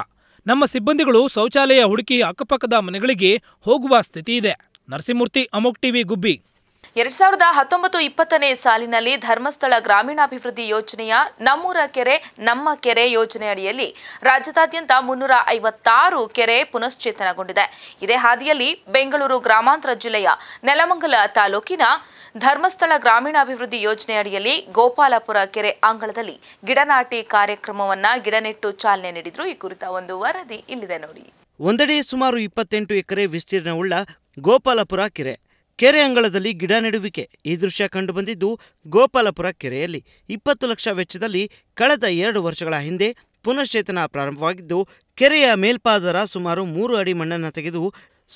ನಮ್ಮ ಸಿಬ್ಬಂದಿಗಳು ಶೌಚಾಲಯ ಹುಡುಕಿ ಅಕ್ಕಪಕ್ಕದ ಮನೆಗಳಿಗೆ ಹೋಗುವ ಸ್ಥಿತಿ ಇದೆ ನರಸಿಂಹಮೂರ್ತಿ ಅಮೋಕ್ ಟಿವಿ ಗುಬ್ಬಿ ಎರಡ್ ಸಾವಿರದ ಹತ್ತೊಂಬತ್ತು ಇಪ್ಪತ್ತನೇ ಸಾಲಿನಲ್ಲಿ ಧರ್ಮಸ್ಥಳ ಗ್ರಾಮೀಣಾಭಿವೃದ್ಧಿ ಯೋಜನೆಯ ನಮ್ಮೂರ ಕೆರೆ ನಮ್ಮ ಕೆರೆ ಯೋಜನೆ ಅಡಿಯಲ್ಲಿ ರಾಜ್ಯದಾದ್ಯಂತ ಮುನ್ನೂರ ಐವತ್ತಾರು ಕೆರೆ ಪುನಶ್ಚೇತನಗೊಂಡಿದೆ ಇದೇ ಹಾದಿಯಲ್ಲಿ ಬೆಂಗಳೂರು ಗ್ರಾಮಾಂತರ ಜಿಲ್ಲೆಯ ನೆಲಮಂಗಲ ತಾಲೂಕಿನ ಧರ್ಮಸ್ಥಳ ಗ್ರಾಮೀಣಾಭಿವೃದ್ಧಿ ಯೋಜನೆ ಅಡಿಯಲ್ಲಿ ಗೋಪಾಲಪುರ ಕೆರೆ ಅಂಗಳದಲ್ಲಿ ಗಿಡನಾಟಿ ಕಾರ್ಯಕ್ರಮವನ್ನ ಗಿಡನೆಟ್ಟು ಚಾಲನೆ ನೀಡಿದ್ರು ಈ ಕುರಿತ ಒಂದು ವರದಿ ಇಲ್ಲಿದೆ ನೋಡಿ ಒಂದೆಡೆ ಸುಮಾರು ಇಪ್ಪತ್ತೆಂಟು ಎಕರೆ ವಿಸ್ತೀರ್ಣವುಳ್ಳ ಗೋಪಾಲಪುರ ಕೆರೆ ಕೆರೆ ಅಂಗಳದಲ್ಲಿ ಗಿಡ ನೆಡುವಿಕೆ ಈ ದೃಶ್ಯ ಕಂಡುಬಂದಿದ್ದು ಗೋಪಾಲಪುರ ಕೆರೆಯಲ್ಲಿ ಇಪ್ಪತ್ತು ಲಕ್ಷ ವೆಚ್ಚದಲ್ಲಿ ಕಳೆದ ಎರಡು ವರ್ಷಗಳ ಹಿಂದೆ ಪುನಶ್ಚೇತನ ಪ್ರಾರಂಭವಾಗಿದ್ದು ಕೆರೆಯ ಮೇಲ್ಪಾದರ ಸುಮಾರು ಮೂರು ಅಡಿ ಮಣ್ಣನ್ನು ತೆಗೆದು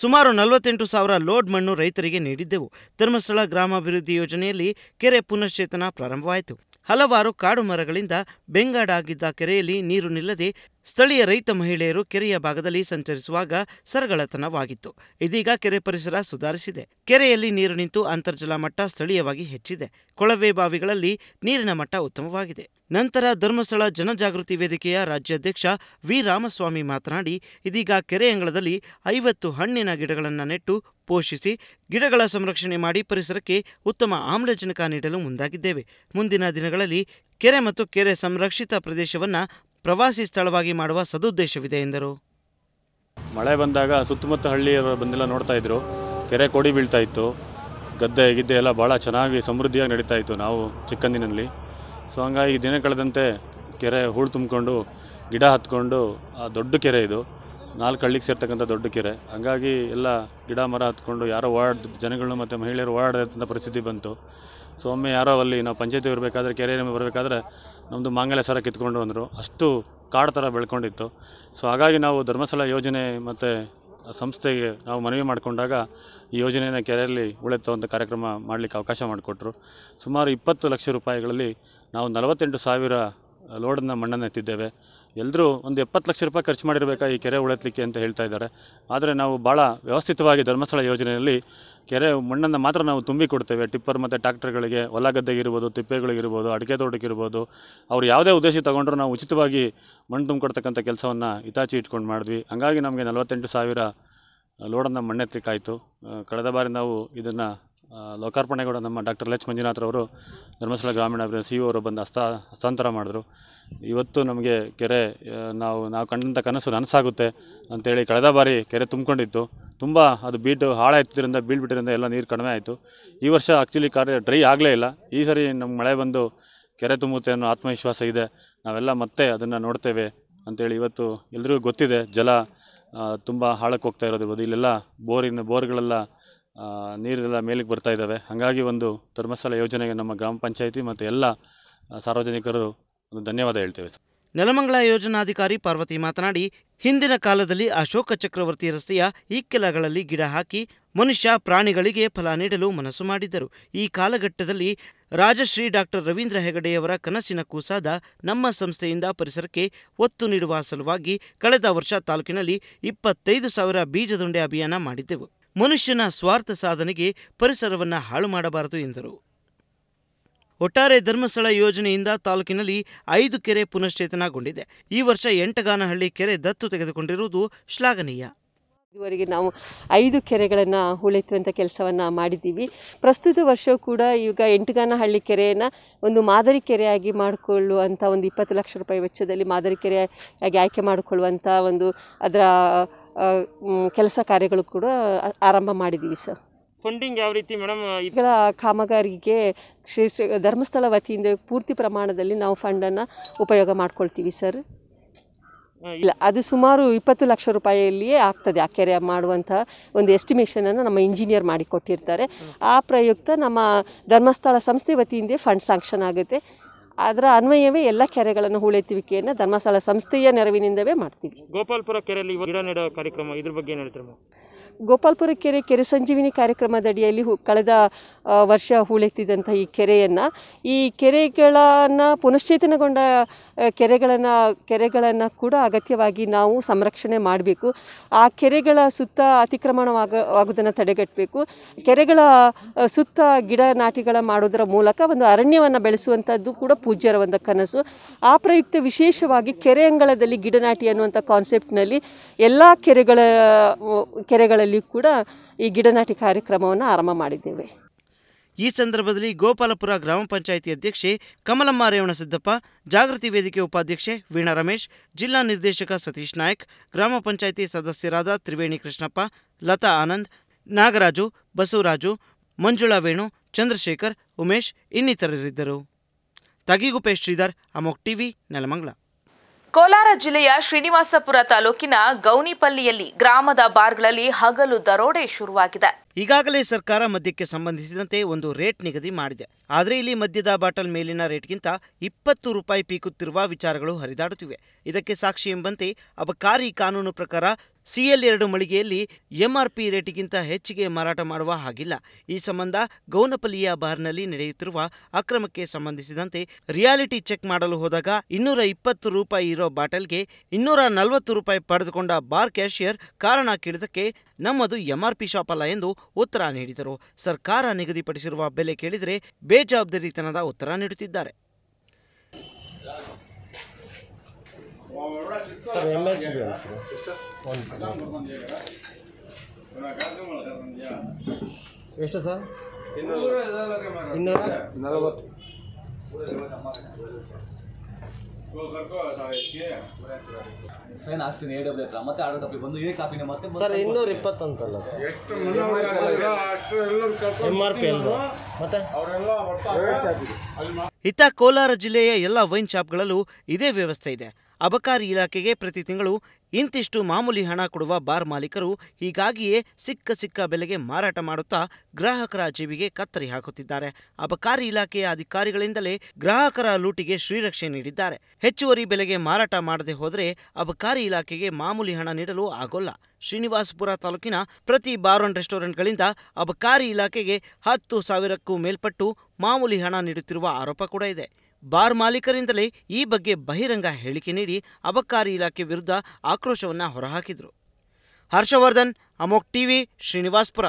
ಸುಮಾರು ನಲವತ್ತೆಂಟು ಸಾವಿರ ಲೋಡ್ ಮಣ್ಣು ರೈತರಿಗೆ ನೀಡಿದ್ದೆವು ಧರ್ಮಸ್ಥಳ ಗ್ರಾಮಾಭಿವೃದ್ಧಿ ಯೋಜನೆಯಲ್ಲಿ ಕೆರೆ ಪುನಶ್ಚೇತನ ಪ್ರಾರಂಭವಾಯಿತು ಹಲವಾರು ಕಾಡು ಮರಗಳಿಂದ ಬೆಂಗಾಡಾಗಿದ್ದ ಕೆರೆಯಲ್ಲಿ ನೀರು ನಿಲ್ಲದೆ ಸ್ಥಳೀಯ ರೈತ ಮಹಿಳೆಯರು ಕೆರೆಯ ಭಾಗದಲ್ಲಿ ಸಂಚರಿಸುವಾಗ ಸರಗಳತನವಾಗಿತ್ತು ಇದೀಗ ಕೆರೆ ಪರಿಸರ ಸುಧಾರಿಸಿದೆ ಕೆರೆಯಲ್ಲಿ ನೀರು ನಿಂತು ಅಂತರ್ಜಲ ಮಟ್ಟ ಸ್ಥಳೀಯವಾಗಿ ಹೆಚ್ಚಿದೆ ಕೊಳವೆ ಬಾವಿಗಳಲ್ಲಿ ನೀರಿನ ಮಟ್ಟ ಉತ್ತಮವಾಗಿದೆ ನಂತರ ಧರ್ಮಸ್ಥಳ ಜನಜಾಗೃತಿ ವೇದಿಕೆಯ ರಾಜ್ಯಾಧ್ಯಕ್ಷ ವಿ ರಾಮಸ್ವಾಮಿ ಮಾತನಾಡಿ ಇದೀಗ ಕೆರೆ ಐವತ್ತು ಹಣ್ಣಿನ ಗಿಡಗಳನ್ನು ನೆಟ್ಟು ಪೋಷಿಸಿ ಗಿಡಗಳ ಸಂರಕ್ಷಣೆ ಮಾಡಿ ಪರಿಸರಕ್ಕೆ ಉತ್ತಮ ಆಮ್ಲಜನಕ ನೀಡಲು ಮುಂದಾಗಿದ್ದೇವೆ ಮುಂದಿನ ದಿನಗಳಲ್ಲಿ ಕೆರೆ ಮತ್ತು ಕೆರೆ ಸಂರಕ್ಷಿತ ಪ್ರದೇಶವನ್ನು ಪ್ರವಾಸಿ ಸ್ಥಳವಾಗಿ ಮಾಡುವ ಸದುದ್ದೇಶವಿದೆ ಎಂದರು ಮಳೆ ಬಂದಾಗ ಸುತ್ತಮುತ್ತ ಹಳ್ಳಿಯವರು ಬಂದೆಲ್ಲ ನೋಡ್ತಾ ಇದ್ರು ಕೆರೆ ಕೋಡಿ ಬೀಳ್ತಾ ಇತ್ತು ಗದ್ದೆ ಗಿದ್ದೆ ಎಲ್ಲ ಭಾಳ ಚೆನ್ನಾಗಿ ಸಮೃದ್ಧಿಯಾಗಿ ನಡೀತಾ ಇತ್ತು ನಾವು ಚಿಕ್ಕಂದಿನಲ್ಲಿ ಸೊ ಹಂಗಾಗಿ ದಿನ ಕಳೆದಂತೆ ಕೆರೆ ಹೂಳು ತುಂಬಿಕೊಂಡು ಗಿಡ ಹತ್ಕೊಂಡು ಆ ದೊಡ್ಡ ಕೆರೆ ಇದು ನಾಲ್ಕು ಹಳ್ಳಿಗೆ ಸೇರ್ತಕ್ಕಂಥ ದೊಡ್ಡ ಕೆರೆ ಹಂಗಾಗಿ ಎಲ್ಲ ಗಿಡ ಮರ ಹತ್ಕೊಂಡು ಯಾರೋ ಓಡಾಡ್ ಜನಗಳು ಮತ್ತು ಮಹಿಳೆಯರು ಓಡಾಡಿದಂಥ ಪರಿಸ್ಥಿತಿ ಬಂತು ಸೊ ಒಮ್ಮೆ ಯಾರೋ ಅಲ್ಲಿ ನಾವು ಪಂಚಾಯತಿ ಇರಬೇಕಾದ್ರೆ ಕೆರೆ ಬರಬೇಕಾದ್ರೆ ನಮ್ಮದು ಮಾಂಗಲ್ಯ ಸರ ಕಿತ್ಕೊಂಡು ಬಂದರು ಅಷ್ಟು ಕಾಡು ಥರ ಬೆಳ್ಕೊಂಡಿತ್ತು ಸೊ ಹಾಗಾಗಿ ನಾವು ಧರ್ಮಸ್ಥಳ ಯೋಜನೆ ಮತ್ತು ಸಂಸ್ಥೆಗೆ ನಾವು ಮನವಿ ಮಾಡಿಕೊಂಡಾಗ ಈ ಯೋಜನೆಯನ್ನು ಕೆರೆಯಲ್ಲಿ ಅಂತ ಕಾರ್ಯಕ್ರಮ ಮಾಡಲಿಕ್ಕೆ ಅವಕಾಶ ಮಾಡಿಕೊಟ್ರು ಸುಮಾರು ಇಪ್ಪತ್ತು ಲಕ್ಷ ರೂಪಾಯಿಗಳಲ್ಲಿ ನಾವು ನಲವತ್ತೆಂಟು ಸಾವಿರ ಲೋಡನ್ನು ಮಣ್ಣನ್ನು ಎತ್ತಿದ್ದೇವೆ ಎಲ್ಲರೂ ಒಂದು ಎಪ್ಪತ್ತು ಲಕ್ಷ ರೂಪಾಯಿ ಖರ್ಚು ಮಾಡಿರಬೇಕಾ ಈ ಕೆರೆ ಉಳತ್ಲಿಕ್ಕೆ ಅಂತ ಹೇಳ್ತಾ ಇದ್ದಾರೆ ಆದರೆ ನಾವು ಭಾಳ ವ್ಯವಸ್ಥಿತವಾಗಿ ಧರ್ಮಸ್ಥಳ ಯೋಜನೆಯಲ್ಲಿ ಕೆರೆ ಮಣ್ಣನ್ನು ಮಾತ್ರ ನಾವು ತುಂಬಿ ಕೊಡ್ತೇವೆ ಟಿಪ್ಪರ್ ಮತ್ತು ಟ್ಯಾಕ್ಟರ್ಗಳಿಗೆ ಹೊಲ ಗದ್ದೆಗಿರ್ಬೋದು ತಿಪ್ಪೆಗಳಿಗಿರ್ಬೋದು ಅಡಿಕೆ ತೋಟಕ್ಕಿರ್ಬೋದು ಅವ್ರು ಯಾವುದೇ ಉದ್ದೇಶ ತೊಗೊಂಡ್ರೂ ನಾವು ಉಚಿತವಾಗಿ ಮಣ್ಣು ತುಂಬಿಕೊಡ್ತಕ್ಕಂಥ ಕೆಲಸವನ್ನು ಹಿತಾಚಿ ಇಟ್ಕೊಂಡು ಮಾಡಿದ್ವಿ ಹಾಗಾಗಿ ನಮಗೆ ನಲವತ್ತೆಂಟು ಸಾವಿರ ಲೋಡನ್ನು ಮಣ್ಣೆತ್ತಿಕ್ಕಾಯಿತು ಕಳೆದ ಬಾರಿ ನಾವು ಇದನ್ನು ಲೋಕಾರ್ಪಣೆ ಕೂಡ ನಮ್ಮ ಡಾಕ್ಟರ್ ಲಚ್ ಮಂಜುನಾಥ್ರವರು ಧರ್ಮಸ್ಥಳ ಗ್ರಾಮೀಣಾಭಿವೃದ್ಧಿ ಸಿ ಅವರು ಬಂದು ಹಸ್ತ ಹಸ್ತಾಂತರ ಮಾಡಿದ್ರು ಇವತ್ತು ನಮಗೆ ಕೆರೆ ನಾವು ನಾವು ಕಂಡಂಥ ಕನಸು ನನಸಾಗುತ್ತೆ ಅಂತೇಳಿ ಕಳೆದ ಬಾರಿ ಕೆರೆ ತುಂಬಿಕೊಂಡಿತ್ತು ತುಂಬ ಅದು ಬೀಟು ಹಾಳಾಯ್ತಿದ್ದರಿಂದ ಬೀಳ್ಬಿಟ್ಟಿರಿಂದ ಎಲ್ಲ ನೀರು ಕಡಿಮೆ ಆಯಿತು ಈ ವರ್ಷ ಆ್ಯಕ್ಚುಲಿ ಕಾರ್ಯ ಡ್ರೈ ಆಗಲೇ ಇಲ್ಲ ಈ ಸರಿ ನಮ್ಮ ಮಳೆ ಬಂದು ಕೆರೆ ತುಂಬುತ್ತೆ ಅನ್ನೋ ಆತ್ಮವಿಶ್ವಾಸ ಇದೆ ನಾವೆಲ್ಲ ಮತ್ತೆ ಅದನ್ನು ನೋಡ್ತೇವೆ ಅಂತೇಳಿ ಇವತ್ತು ಎಲ್ರಿಗೂ ಗೊತ್ತಿದೆ ಜಲ ತುಂಬ ಹಾಳಕ್ಕೆ ಹೋಗ್ತಾ ಇರೋದಿರ್ಬೋದು ಇಲ್ಲೆಲ್ಲ ಬೋರಿನ ಬೋರ್ಗಳೆಲ್ಲ ನೀರೆಲ್ಲ ಮೇಲಕ್ಕೆ ಬರ್ತಾ ಇದ್ದಾವೆ ಹಾಗಾಗಿ ಒಂದು ಧರ್ಮಸ್ಥಳ ಯೋಜನೆಗೆ ನಮ್ಮ ಗ್ರಾಮ ಪಂಚಾಯಿತಿ ಮತ್ತು ಎಲ್ಲ ಸಾರ್ವಜನಿಕರು ಒಂದು ಧನ್ಯವಾದ ಹೇಳ್ತೇವೆ ಸರ್ ನೆಲಮಂಗಲ ಯೋಜನಾಧಿಕಾರಿ ಪಾರ್ವತಿ ಮಾತನಾಡಿ ಹಿಂದಿನ ಕಾಲದಲ್ಲಿ ಅಶೋಕ ಚಕ್ರವರ್ತಿ ರಸ್ತೆಯ ಇಕ್ಕೆಲಗಳಲ್ಲಿ ಗಿಡ ಹಾಕಿ ಮನುಷ್ಯ ಪ್ರಾಣಿಗಳಿಗೆ ಫಲ ನೀಡಲು ಮನಸ್ಸು ಮಾಡಿದ್ದರು ಈ ಕಾಲಘಟ್ಟದಲ್ಲಿ ರಾಜಶ್ರೀ ಡಾಕ್ಟರ್ ರವೀಂದ್ರ ಹೆಗಡೆಯವರ ಕನಸಿನ ಕೂಸಾದ ನಮ್ಮ ಸಂಸ್ಥೆಯಿಂದ ಪರಿಸರಕ್ಕೆ ಒತ್ತು ನೀಡುವ ಸಲುವಾಗಿ ಕಳೆದ ವರ್ಷ ತಾಲೂಕಿನಲ್ಲಿ ಇಪ್ಪತ್ತೈದು ಸಾವಿರ ಬೀಜದೊಂಡೆ ಅಭಿಯಾನ ಮಾಡಿದ್ದೆವು ಮನುಷ್ಯನ ಸ್ವಾರ್ಥ ಸಾಧನೆಗೆ ಪರಿಸರವನ್ನು ಹಾಳು ಮಾಡಬಾರದು ಎಂದರು ಒಟ್ಟಾರೆ ಧರ್ಮಸ್ಥಳ ಯೋಜನೆಯಿಂದ ತಾಲೂಕಿನಲ್ಲಿ ಐದು ಕೆರೆ ಪುನಶ್ಚೇತನಗೊಂಡಿದೆ ಈ ವರ್ಷ ಎಂಟಗಾನಹಳ್ಳಿ ಕೆರೆ ದತ್ತು ತೆಗೆದುಕೊಂಡಿರುವುದು ಶ್ಲಾಘನೀಯ ಇದುವರೆಗೆ ನಾವು ಐದು ಕೆರೆಗಳನ್ನು ಉಳಿತುವಂಥ ಕೆಲಸವನ್ನು ಮಾಡಿದ್ದೀವಿ ಪ್ರಸ್ತುತ ವರ್ಷವೂ ಕೂಡ ಈಗ ಎಂಟುಗಾನಹಳ್ಳಿ ಕೆರೆಯನ್ನು ಒಂದು ಮಾದರಿ ಕೆರೆಯಾಗಿ ಮಾಡಿಕೊಳ್ಳುವಂಥ ಒಂದು ಇಪ್ಪತ್ತು ಲಕ್ಷ ರೂಪಾಯಿ ವೆಚ್ಚದಲ್ಲಿ ಮಾದರಿ ಕೆರೆಯಾಗಿ ಆಯ್ಕೆ ಮಾಡಿಕೊಳ್ಳುವಂಥ ಒಂದು ಅದರ ಕೆಲಸ ಕಾರ್ಯಗಳು ಕೂಡ ಆರಂಭ ಮಾಡಿದ್ದೀವಿ ಸರ್ ಫಂಡಿಂಗ್ ಯಾವ ರೀತಿ ಮೇಡಮ್ ಕಾಮಗಾರಿಗೆ ಶ್ರೀ ಧರ್ಮಸ್ಥಳ ವತಿಯಿಂದ ಪೂರ್ತಿ ಪ್ರಮಾಣದಲ್ಲಿ ನಾವು ಫಂಡನ್ನು ಉಪಯೋಗ ಮಾಡ್ಕೊಳ್ತೀವಿ ಸರ್ ಇಲ್ಲ ಅದು ಸುಮಾರು ಇಪ್ಪತ್ತು ಲಕ್ಷ ರೂಪಾಯಿಯಲ್ಲಿಯೇ ಆಗ್ತದೆ ಆ ಕೆರೆ ಮಾಡುವಂಥ ಒಂದು ಎಸ್ಟಿಮೇಷನನ್ನು ನಮ್ಮ ಇಂಜಿನಿಯರ್ ಮಾಡಿಕೊಟ್ಟಿರ್ತಾರೆ ಆ ಪ್ರಯುಕ್ತ ನಮ್ಮ ಧರ್ಮಸ್ಥಳ ಸಂಸ್ಥೆ ವತಿಯಿಂದ ಫಂಡ್ ಸಾಂಕ್ಷನ್ ಆಗುತ್ತೆ ಅದರ ಅನ್ವಯವೇ ಎಲ್ಲ ಕೆರೆಗಳನ್ನು ಹೂಳೆತ್ತುವಿಕೆಯನ್ನು ಧರ್ಮಸ್ಥಳ ಸಂಸ್ಥೆಯ ನೆರವಿನಿಂದವೇ ಮಾಡ್ತೀವಿ ಗೋಪಾಲ್ಪುರ ಕೆರೆಯಲ್ಲಿ ಗಿಡ ನೆಡೋ ಕಾರ್ಯಕ್ರಮ ಇದ್ರ ಬಗ್ಗೆ ಏನು ಹೇಳ್ತೀರಮ್ಮ ಗೋಪಾಲ್ಪುರ ಕೆರೆ ಕೆರೆ ಸಂಜೀವಿನಿ ಕಾರ್ಯಕ್ರಮದಡಿಯಲ್ಲಿ ಅಡಿಯಲ್ಲಿ ಕಳೆದ ವರ್ಷ ಹೂಳೆತ್ತಿದಂಥ ಈ ಕೆರೆಯನ್ನು ಈ ಕೆರೆಗಳನ್ನು ಪುನಶ್ಚೇತನಗೊಂಡ ಕೆರೆಗಳನ್ನು ಕೆರೆಗಳನ್ನು ಕೂಡ ಅಗತ್ಯವಾಗಿ ನಾವು ಸಂರಕ್ಷಣೆ ಮಾಡಬೇಕು ಆ ಕೆರೆಗಳ ಸುತ್ತ ಅತಿಕ್ರಮಣವಾಗ ಆಗುವುದನ್ನು ತಡೆಗಟ್ಟಬೇಕು ಕೆರೆಗಳ ಸುತ್ತ ಗಿಡ ನಾಟಿಗಳ ಮಾಡೋದರ ಮೂಲಕ ಒಂದು ಅರಣ್ಯವನ್ನು ಬೆಳೆಸುವಂಥದ್ದು ಕೂಡ ಪೂಜ್ಯರ ಒಂದು ಕನಸು ಆ ಪ್ರಯುಕ್ತ ವಿಶೇಷವಾಗಿ ಕೆರೆ ಅಂಗಳದಲ್ಲಿ ಗಿಡನಾಟಿ ಅನ್ನುವಂಥ ಕಾನ್ಸೆಪ್ಟ್ನಲ್ಲಿ ಎಲ್ಲ ಕೆರೆಗಳ ಕೆರೆಗಳ ಶಾಲೆಗಳಲ್ಲಿ ಕೂಡ ಈ ಗಿಡನಾಟಿ ಕಾರ್ಯಕ್ರಮವನ್ನು ಆರಂಭ ಮಾಡಿದ್ದೇವೆ ಈ ಸಂದರ್ಭದಲ್ಲಿ ಗೋಪಾಲಪುರ ಗ್ರಾಮ ಪಂಚಾಯಿತಿ ಅಧ್ಯಕ್ಷೆ ಕಮಲಮ್ಮ ರೇವಣ ಸಿದ್ದಪ್ಪ ಜಾಗೃತಿ ವೇದಿಕೆ ಉಪಾಧ್ಯಕ್ಷೆ ವೀಣಾ ರಮೇಶ್ ಜಿಲ್ಲಾ ನಿರ್ದೇಶಕ ಸತೀಶ್ ನಾಯಕ್ ಗ್ರಾಮ ಪಂಚಾಯಿತಿ ಸದಸ್ಯರಾದ ತ್ರಿವೇಣಿ ಕೃಷ್ಣಪ್ಪ ಲತಾ ಆನಂದ್ ನಾಗರಾಜು ಬಸವರಾಜು ಮಂಜುಳಾ ವೇಣು ಚಂದ್ರಶೇಖರ್ ಉಮೇಶ್ ಇನ್ನಿತರರಿದ್ದರು ತಗಿಗುಪೇಶ್ ಶ್ರೀಧರ್ ಅಮೋಕ್ ಟಿವಿ ನೆಲಮಂಗಲ ಕೋಲಾರ ಜಿಲ್ಲೆಯ ಶ್ರೀನಿವಾಸಪುರ ತಾಲೂಕಿನ ಗೌನಿಪಲ್ಲಿಯಲ್ಲಿ ಗ್ರಾಮದ ಬಾರ್ಗಳಲ್ಲಿ ಹಗಲು ದರೋಡೆ ಶುರುವಾಗಿದೆ ಈಗಾಗಲೇ ಸರ್ಕಾರ ಮದ್ಯಕ್ಕೆ ಸಂಬಂಧಿಸಿದಂತೆ ಒಂದು ರೇಟ್ ನಿಗದಿ ಮಾಡಿದೆ ಆದರೆ ಇಲ್ಲಿ ಮದ್ಯದ ಬಾಟಲ್ ಮೇಲಿನ ರೇಟ್ಗಿಂತ ಇಪ್ಪತ್ತು ರೂಪಾಯಿ ಪೀಕುತ್ತಿರುವ ವಿಚಾರಗಳು ಹರಿದಾಡುತ್ತಿವೆ ಇದಕ್ಕೆ ಸಾಕ್ಷಿ ಎಂಬಂತೆ ಅಬಕಾರಿ ಕಾನೂನು ಪ್ರಕಾರ ಸಿಎಲ್ ಎರಡು ಮಳಿಗೆಯಲ್ಲಿ ಎಂಆರ್ಪಿ ರೇಟಿಗಿಂತ ಹೆಚ್ಚಿಗೆ ಮಾರಾಟ ಮಾಡುವ ಹಾಗಿಲ್ಲ ಈ ಸಂಬಂಧ ಗೌನಪಲ್ಲಿಯ ಬಾರ್ನಲ್ಲಿ ನಡೆಯುತ್ತಿರುವ ಅಕ್ರಮಕ್ಕೆ ಸಂಬಂಧಿಸಿದಂತೆ ರಿಯಾಲಿಟಿ ಚೆಕ್ ಮಾಡಲು ಹೋದಾಗ ಇನ್ನೂರ ಇಪ್ಪತ್ತು ರೂಪಾಯಿ ಇರೋ ಬಾಟಲ್ಗೆ ಇನ್ನೂರ ನಲವತ್ತು ರೂಪಾಯಿ ಪಡೆದುಕೊಂಡ ಬಾರ್ ಕ್ಯಾಷಿಯರ್ ಕಾರಣ ಕೇಳಿದಕ್ಕೆ ನಮ್ಮದು ಎಂಆರ್ಪಿ ಶಾಪ್ ಅಲ್ಲ ಎಂದು ಉತ್ತರ ನೀಡಿದರು ಸರ್ಕಾರ ನಿಗದಿಪಡಿಸಿರುವ ಬೆಲೆ ಕೇಳಿದರೆ ಬೇಜವಾಬ್ದಾರಿತನದ ಉತ್ತರ ನೀಡುತ್ತಿದ್ದಾರೆ ಸರ್ ಎಮ್ ಎಚ್ ಎಷ್ಟು ಸರ್ ಸೈನ್ ಆಗ್ತೀನಿ ಎ ಡಬ್ಲ್ಯೂ ಮತ್ತೆ ಆರ್ಡರ್ ಕಾಪಿ ಬಂದು ಎ ಕಾಪಿ ಮತ್ತೆ ಸರ್ ಇನ್ನೂರ ಇಪ್ಪತ್ತಂತಲ್ಲ ಇತ್ತ ಕೋಲಾರ ಜಿಲ್ಲೆಯ ಎಲ್ಲ ವೈನ್ ಶಾಪ್ಗಳಲ್ಲೂ ಇದೇ ವ್ಯವಸ್ಥೆ ಇದೆ ಅಬಕಾರಿ ಇಲಾಖೆಗೆ ಪ್ರತಿ ತಿಂಗಳು ಇಂತಿಷ್ಟು ಮಾಮೂಲಿ ಹಣ ಕೊಡುವ ಬಾರ್ ಮಾಲೀಕರು ಹೀಗಾಗಿಯೇ ಸಿಕ್ಕ ಸಿಕ್ಕ ಬೆಲೆಗೆ ಮಾರಾಟ ಮಾಡುತ್ತಾ ಗ್ರಾಹಕರ ಜೀವಿಗೆ ಕತ್ತರಿ ಹಾಕುತ್ತಿದ್ದಾರೆ ಅಬಕಾರಿ ಇಲಾಖೆಯ ಅಧಿಕಾರಿಗಳಿಂದಲೇ ಗ್ರಾಹಕರ ಲೂಟಿಗೆ ಶ್ರೀರಕ್ಷೆ ನೀಡಿದ್ದಾರೆ ಹೆಚ್ಚುವರಿ ಬೆಲೆಗೆ ಮಾರಾಟ ಮಾಡದೆ ಹೋದರೆ ಅಬಕಾರಿ ಇಲಾಖೆಗೆ ಮಾಮೂಲಿ ಹಣ ನೀಡಲು ಆಗೋಲ್ಲ ಶ್ರೀನಿವಾಸಪುರ ತಾಲೂಕಿನ ಪ್ರತಿ ಬಾರ್ ಅಂಡ್ ರೆಸ್ಟೋರೆಂಟ್ಗಳಿಂದ ಅಬಕಾರಿ ಇಲಾಖೆಗೆ ಹತ್ತು ಸಾವಿರಕ್ಕೂ ಮೇಲ್ಪಟ್ಟು ಮಾಮೂಲಿ ಹಣ ನೀಡುತ್ತಿರುವ ಆರೋಪ ಕೂಡ ಇದೆ ಬಾರ್ ಮಾಲೀಕರಿಂದಲೇ ಈ ಬಗ್ಗೆ ಬಹಿರಂಗ ಹೇಳಿಕೆ ನೀಡಿ ಅಬಕಾರಿ ಇಲಾಖೆ ವಿರುದ್ಧ ಆಕ್ರೋಶವನ್ನು ಹೊರಹಾಕಿದರು ಹರ್ಷವರ್ಧನ್ ಅಮೋಕ್ ಟಿವಿ ಶ್ರೀನಿವಾಸ್ಪುರ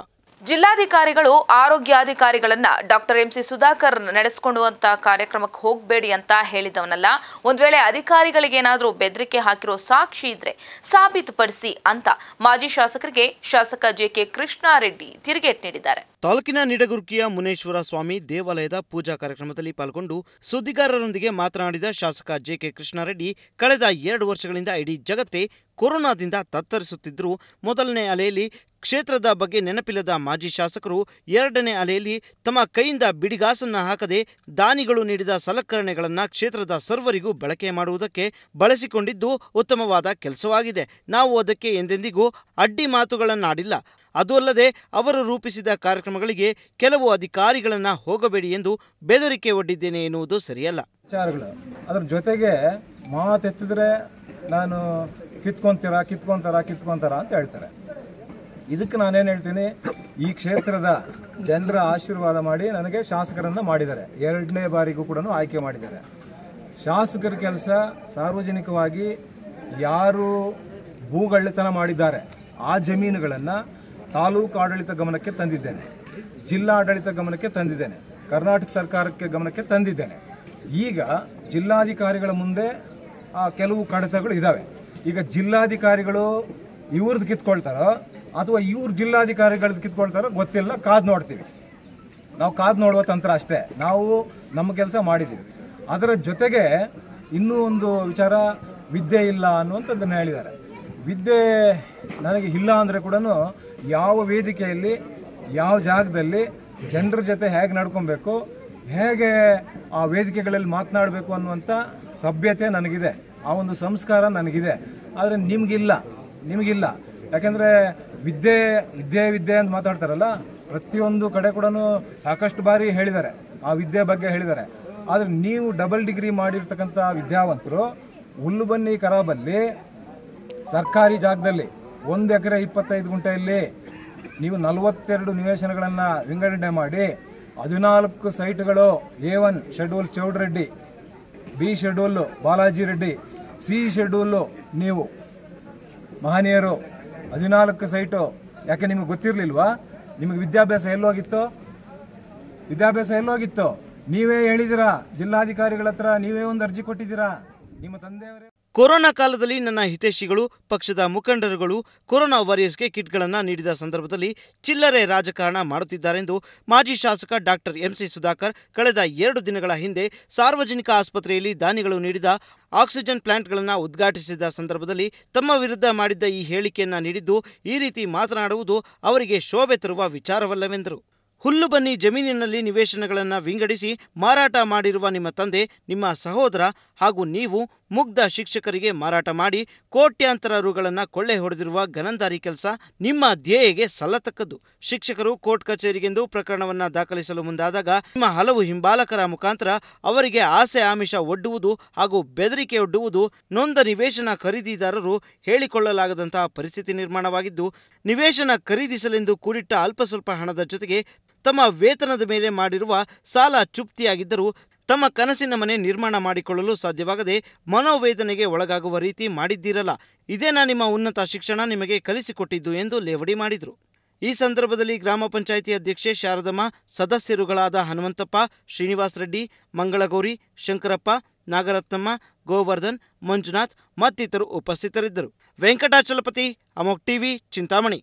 ಜಿಲ್ಲಾಧಿಕಾರಿಗಳು ಆರೋಗ್ಯಾಧಿಕಾರಿಗಳನ್ನ ಡಾಕ್ಟರ್ ಎಂಸಿ ಸುಧಾಕರ್ ನಡೆಸಿಕೊಂಡುವಂತ ಕಾರ್ಯಕ್ರಮಕ್ಕೆ ಹೋಗಬೇಡಿ ಅಂತ ಹೇಳಿದವನಲ್ಲ ಒಂದು ವೇಳೆ ಅಧಿಕಾರಿಗಳಿಗೆ ಏನಾದರೂ ಬೆದರಿಕೆ ಹಾಕಿರೋ ಸಾಕ್ಷಿ ಇದ್ರೆ ಸಾಬೀತುಪಡಿಸಿ ಅಂತ ಮಾಜಿ ಶಾಸಕರಿಗೆ ಶಾಸಕ ಜೆಕೆ ಕೃಷ್ಣಾರೆಡ್ಡಿ ತಿರುಗೇಟ್ ನೀಡಿದ್ದಾರೆ ತಾಲೂಕಿನ ನಿಡಗುರ್ಕಿಯ ಮುನೇಶ್ವರ ಸ್ವಾಮಿ ದೇವಾಲಯದ ಪೂಜಾ ಕಾರ್ಯಕ್ರಮದಲ್ಲಿ ಪಾಲ್ಗೊಂಡು ಸುದ್ದಿಗಾರರೊಂದಿಗೆ ಮಾತನಾಡಿದ ಶಾಸಕ ಜೆಕೆ ಕೃಷ್ಣಾರೆಡ್ಡಿ ಕಳೆದ ಎರಡು ವರ್ಷಗಳಿಂದ ಇಡೀ ಜಗತ್ತೇ ಕೊರೋನಾದಿಂದ ತತ್ತರಿಸುತ್ತಿದ್ದರು ಮೊದಲನೇ ಅಲೆಯಲ್ಲಿ ಕ್ಷೇತ್ರದ ಬಗ್ಗೆ ನೆನಪಿಲ್ಲದ ಮಾಜಿ ಶಾಸಕರು ಎರಡನೇ ಅಲೆಯಲ್ಲಿ ತಮ್ಮ ಕೈಯಿಂದ ಬಿಡಿಗಾಸನ್ನು ಹಾಕದೆ ದಾನಿಗಳು ನೀಡಿದ ಸಲಕರಣೆಗಳನ್ನು ಕ್ಷೇತ್ರದ ಸರ್ವರಿಗೂ ಬಳಕೆ ಮಾಡುವುದಕ್ಕೆ ಬಳಸಿಕೊಂಡಿದ್ದು ಉತ್ತಮವಾದ ಕೆಲಸವಾಗಿದೆ ನಾವು ಅದಕ್ಕೆ ಎಂದೆಂದಿಗೂ ಅಡ್ಡಿ ಮಾತುಗಳನ್ನಾಡಿಲ್ಲ ಅದು ಅಲ್ಲದೆ ಅವರು ರೂಪಿಸಿದ ಕಾರ್ಯಕ್ರಮಗಳಿಗೆ ಕೆಲವು ಅಧಿಕಾರಿಗಳನ್ನು ಹೋಗಬೇಡಿ ಎಂದು ಬೆದರಿಕೆ ಒಡ್ಡಿದ್ದೇನೆ ಎನ್ನುವುದು ಸರಿಯಲ್ಲ ಅದರ ಜೊತೆಗೆ ಮಾತೆತ್ತಿದ್ರೆ ನಾನು ಕಿತ್ಕೊಂತೀರ ಕಿತ್ಕೊಂತಾರ ಕಿತ್ಕೊತಾರ ಅಂತ ಹೇಳ್ತಾರೆ ಇದಕ್ಕೆ ನಾನೇನು ಹೇಳ್ತೀನಿ ಈ ಕ್ಷೇತ್ರದ ಜನರ ಆಶೀರ್ವಾದ ಮಾಡಿ ನನಗೆ ಶಾಸಕರನ್ನು ಮಾಡಿದ್ದಾರೆ ಎರಡನೇ ಬಾರಿಗೂ ಕೂಡ ಆಯ್ಕೆ ಮಾಡಿದ್ದಾರೆ ಶಾಸಕರ ಕೆಲಸ ಸಾರ್ವಜನಿಕವಾಗಿ ಯಾರು ಭೂಗಳ್ಳತನ ಮಾಡಿದ್ದಾರೆ ಆ ಜಮೀನುಗಳನ್ನು ತಾಲೂಕು ಆಡಳಿತ ಗಮನಕ್ಕೆ ತಂದಿದ್ದೇನೆ ಜಿಲ್ಲಾ ಆಡಳಿತ ಗಮನಕ್ಕೆ ತಂದಿದ್ದೇನೆ ಕರ್ನಾಟಕ ಸರ್ಕಾರಕ್ಕೆ ಗಮನಕ್ಕೆ ತಂದಿದ್ದೇನೆ ಈಗ ಜಿಲ್ಲಾಧಿಕಾರಿಗಳ ಮುಂದೆ ಕೆಲವು ಕಡತಗಳು ಇದ್ದಾವೆ ಈಗ ಜಿಲ್ಲಾಧಿಕಾರಿಗಳು ಇವ್ರದ್ದು ಕಿತ್ಕೊಳ್ತಾರೋ ಅಥವಾ ಇವ್ರ ಜಿಲ್ಲಾಧಿಕಾರಿಗಳದ್ದು ಕಿತ್ಕೊಳ್ತಾರೋ ಗೊತ್ತಿಲ್ಲ ಕಾದು ನೋಡ್ತೀವಿ ನಾವು ಕಾದು ನೋಡುವ ತಂತ್ರ ಅಷ್ಟೇ ನಾವು ನಮ್ಮ ಕೆಲಸ ಮಾಡಿದ್ದೀವಿ ಅದರ ಜೊತೆಗೆ ಇನ್ನೂ ಒಂದು ವಿಚಾರ ವಿದ್ಯೆ ಇಲ್ಲ ಅನ್ನುವಂಥದ್ದನ್ನು ಹೇಳಿದ್ದಾರೆ ವಿದ್ಯೆ ನನಗೆ ಇಲ್ಲ ಅಂದರೆ ಕೂಡ ಯಾವ ವೇದಿಕೆಯಲ್ಲಿ ಯಾವ ಜಾಗದಲ್ಲಿ ಜನರ ಜೊತೆ ಹೇಗೆ ನಡ್ಕೊಬೇಕು ಹೇಗೆ ಆ ವೇದಿಕೆಗಳಲ್ಲಿ ಮಾತನಾಡಬೇಕು ಅನ್ನುವಂಥ ಸಭ್ಯತೆ ನನಗಿದೆ ಆ ಒಂದು ಸಂಸ್ಕಾರ ನನಗಿದೆ ಆದರೆ ನಿಮಗಿಲ್ಲ ನಿಮಗಿಲ್ಲ ಯಾಕೆಂದರೆ ವಿದ್ಯೆ ವಿದ್ಯೆ ವಿದ್ಯೆ ಅಂತ ಮಾತಾಡ್ತಾರಲ್ಲ ಪ್ರತಿಯೊಂದು ಕಡೆ ಕೂಡ ಸಾಕಷ್ಟು ಬಾರಿ ಹೇಳಿದ್ದಾರೆ ಆ ವಿದ್ಯೆ ಬಗ್ಗೆ ಹೇಳಿದ್ದಾರೆ ಆದರೆ ನೀವು ಡಬಲ್ ಡಿಗ್ರಿ ಮಾಡಿರ್ತಕ್ಕಂಥ ವಿದ್ಯಾವಂತರು ಹುಲ್ಲುಬನ್ನಿ ಕರಾಬಲ್ಲಿ ಸರ್ಕಾರಿ ಜಾಗದಲ್ಲಿ ಒಂದು ಎಕರೆ ಇಪ್ಪತ್ತೈದು ಗುಂಟೆಯಲ್ಲಿ ನೀವು ನಲವತ್ತೆರಡು ನಿವೇಶನಗಳನ್ನು ವಿಂಗಡಣೆ ಮಾಡಿ ಹದಿನಾಲ್ಕು ಸೈಟ್ಗಳು A one schedule Chowdareddy B schedule Balaji Reddy C schedule ನೀವು ಮಹನೀಯರು ಹದಿನಾಲ್ಕು ಸೈಟು ಯಾಕೆ ನಿಮಗೆ ಗೊತ್ತಿರಲಿಲ್ವಾ ನಿಮಗೆ ವಿದ್ಯಾಭ್ಯಾಸ ಎಲ್ಲೋಗಿತ್ತು ವಿದ್ಯಾಭ್ಯಾಸ ಎಲ್ಲೋಗಿತ್ತು ನೀವೇ ಹೇಳಿದಿರಾ ಜಿಲ್ಲಾಧಿಕಾರಿಗಳ ಹತ್ರ ನೀವೇ ಒಂದು ಅರ್ಜಿ ಕೊಟ್ಟಿದ್ದೀರಾ ನಿಮ್ಮ ತಂದೆಯವರೇ ಕೊರೋನಾ ಕಾಲದಲ್ಲಿ ನನ್ನ ಹಿತೈಷಿಗಳು ಪಕ್ಷದ ಮುಖಂಡರುಗಳು ಕೊರೋನಾ ವಾರಿಯರ್ಸ್ಗೆ ಕಿಟ್ಗಳನ್ನು ನೀಡಿದ ಸಂದರ್ಭದಲ್ಲಿ ಚಿಲ್ಲರೆ ರಾಜಕಾರಣ ಮಾಡುತ್ತಿದ್ದಾರೆಂದು ಮಾಜಿ ಶಾಸಕ ಡಾಕ್ಟರ್ ಎಂಸಿ ಸುಧಾಕರ್ ಕಳೆದ ಎರಡು ದಿನಗಳ ಹಿಂದೆ ಸಾರ್ವಜನಿಕ ಆಸ್ಪತ್ರೆಯಲ್ಲಿ ದಾನಿಗಳು ನೀಡಿದ ಆಕ್ಸಿಜನ್ ಪ್ಲಾಂಟ್ಗಳನ್ನು ಉದ್ಘಾಟಿಸಿದ ಸಂದರ್ಭದಲ್ಲಿ ತಮ್ಮ ವಿರುದ್ಧ ಮಾಡಿದ್ದ ಈ ಹೇಳಿಕೆಯನ್ನ ನೀಡಿದ್ದು ಈ ರೀತಿ ಮಾತನಾಡುವುದು ಅವರಿಗೆ ಶೋಭೆ ತರುವ ವಿಚಾರವಲ್ಲವೆಂದರು ಹುಲ್ಲು ಬನ್ನಿ ಜಮೀನಿನಲ್ಲಿ ನಿವೇಶನಗಳನ್ನು ವಿಂಗಡಿಸಿ ಮಾರಾಟ ಮಾಡಿರುವ ನಿಮ್ಮ ತಂದೆ ನಿಮ್ಮ ಸಹೋದರ ಹಾಗೂ ನೀವು ಮುಗ್ಧ ಶಿಕ್ಷಕರಿಗೆ ಮಾರಾಟ ಮಾಡಿ ಕೋಟ್ಯಾಂತರ ರುಗಳನ್ನು ಕೊಳ್ಳೆ ಹೊಡೆದಿರುವ ಘನಂದಾರಿ ಕೆಲಸ ನಿಮ್ಮ ಧ್ಯೇಯಗೆ ಸಲ್ಲತಕ್ಕದ್ದು ಶಿಕ್ಷಕರು ಕೋರ್ಟ್ ಕಚೇರಿಗೆಂದು ಪ್ರಕರಣವನ್ನು ದಾಖಲಿಸಲು ಮುಂದಾದಾಗ ನಿಮ್ಮ ಹಲವು ಹಿಂಬಾಲಕರ ಮುಖಾಂತರ ಅವರಿಗೆ ಆಸೆ ಆಮಿಷ ಒಡ್ಡುವುದು ಹಾಗೂ ಬೆದರಿಕೆ ಒಡ್ಡುವುದು ನೊಂದ ನಿವೇಶನ ಖರೀದಿದಾರರು ಹೇಳಿಕೊಳ್ಳಲಾಗದಂತಹ ಪರಿಸ್ಥಿತಿ ನಿರ್ಮಾಣವಾಗಿದ್ದು ನಿವೇಶನ ಖರೀದಿಸಲೆಂದು ಕೂಡಿಟ್ಟ ಅಲ್ಪ ಸ್ವಲ್ಪ ಹಣದ ಜೊತೆಗೆ ತಮ್ಮ ವೇತನದ ಮೇಲೆ ಮಾಡಿರುವ ಸಾಲ ಚುಪ್ತಿಯಾಗಿದ್ದರೂ ತಮ್ಮ ಕನಸಿನ ಮನೆ ನಿರ್ಮಾಣ ಮಾಡಿಕೊಳ್ಳಲು ಸಾಧ್ಯವಾಗದೆ ಮನೋವೇದನೆಗೆ ಒಳಗಾಗುವ ರೀತಿ ಮಾಡಿದ್ದೀರಲ್ಲ ಇದೇನಾ ನಿಮ್ಮ ಉನ್ನತ ಶಿಕ್ಷಣ ನಿಮಗೆ ಕಲಿಸಿಕೊಟ್ಟಿದ್ದು ಎಂದು ಲೇವಡಿ ಮಾಡಿದರು ಈ ಸಂದರ್ಭದಲ್ಲಿ ಗ್ರಾಮ ಪಂಚಾಯಿತಿ ಅಧ್ಯಕ್ಷೆ ಶಾರದಮ್ಮ ಸದಸ್ಯರುಗಳಾದ ಹನುಮಂತಪ್ಪ ಶ್ರೀನಿವಾಸ ರೆಡ್ಡಿ ಮಂಗಳಗೌರಿ ಶಂಕರಪ್ಪ ನಾಗರತ್ನಮ್ಮ ಗೋವರ್ಧನ್ ಮಂಜುನಾಥ್ ಮತ್ತಿತರು ಉಪಸ್ಥಿತರಿದ್ದರು ವೆಂಕಟಾಚಲಪತಿ ಅಮೋಕ್ ಟಿವಿ ಚಿಂತಾಮಣಿ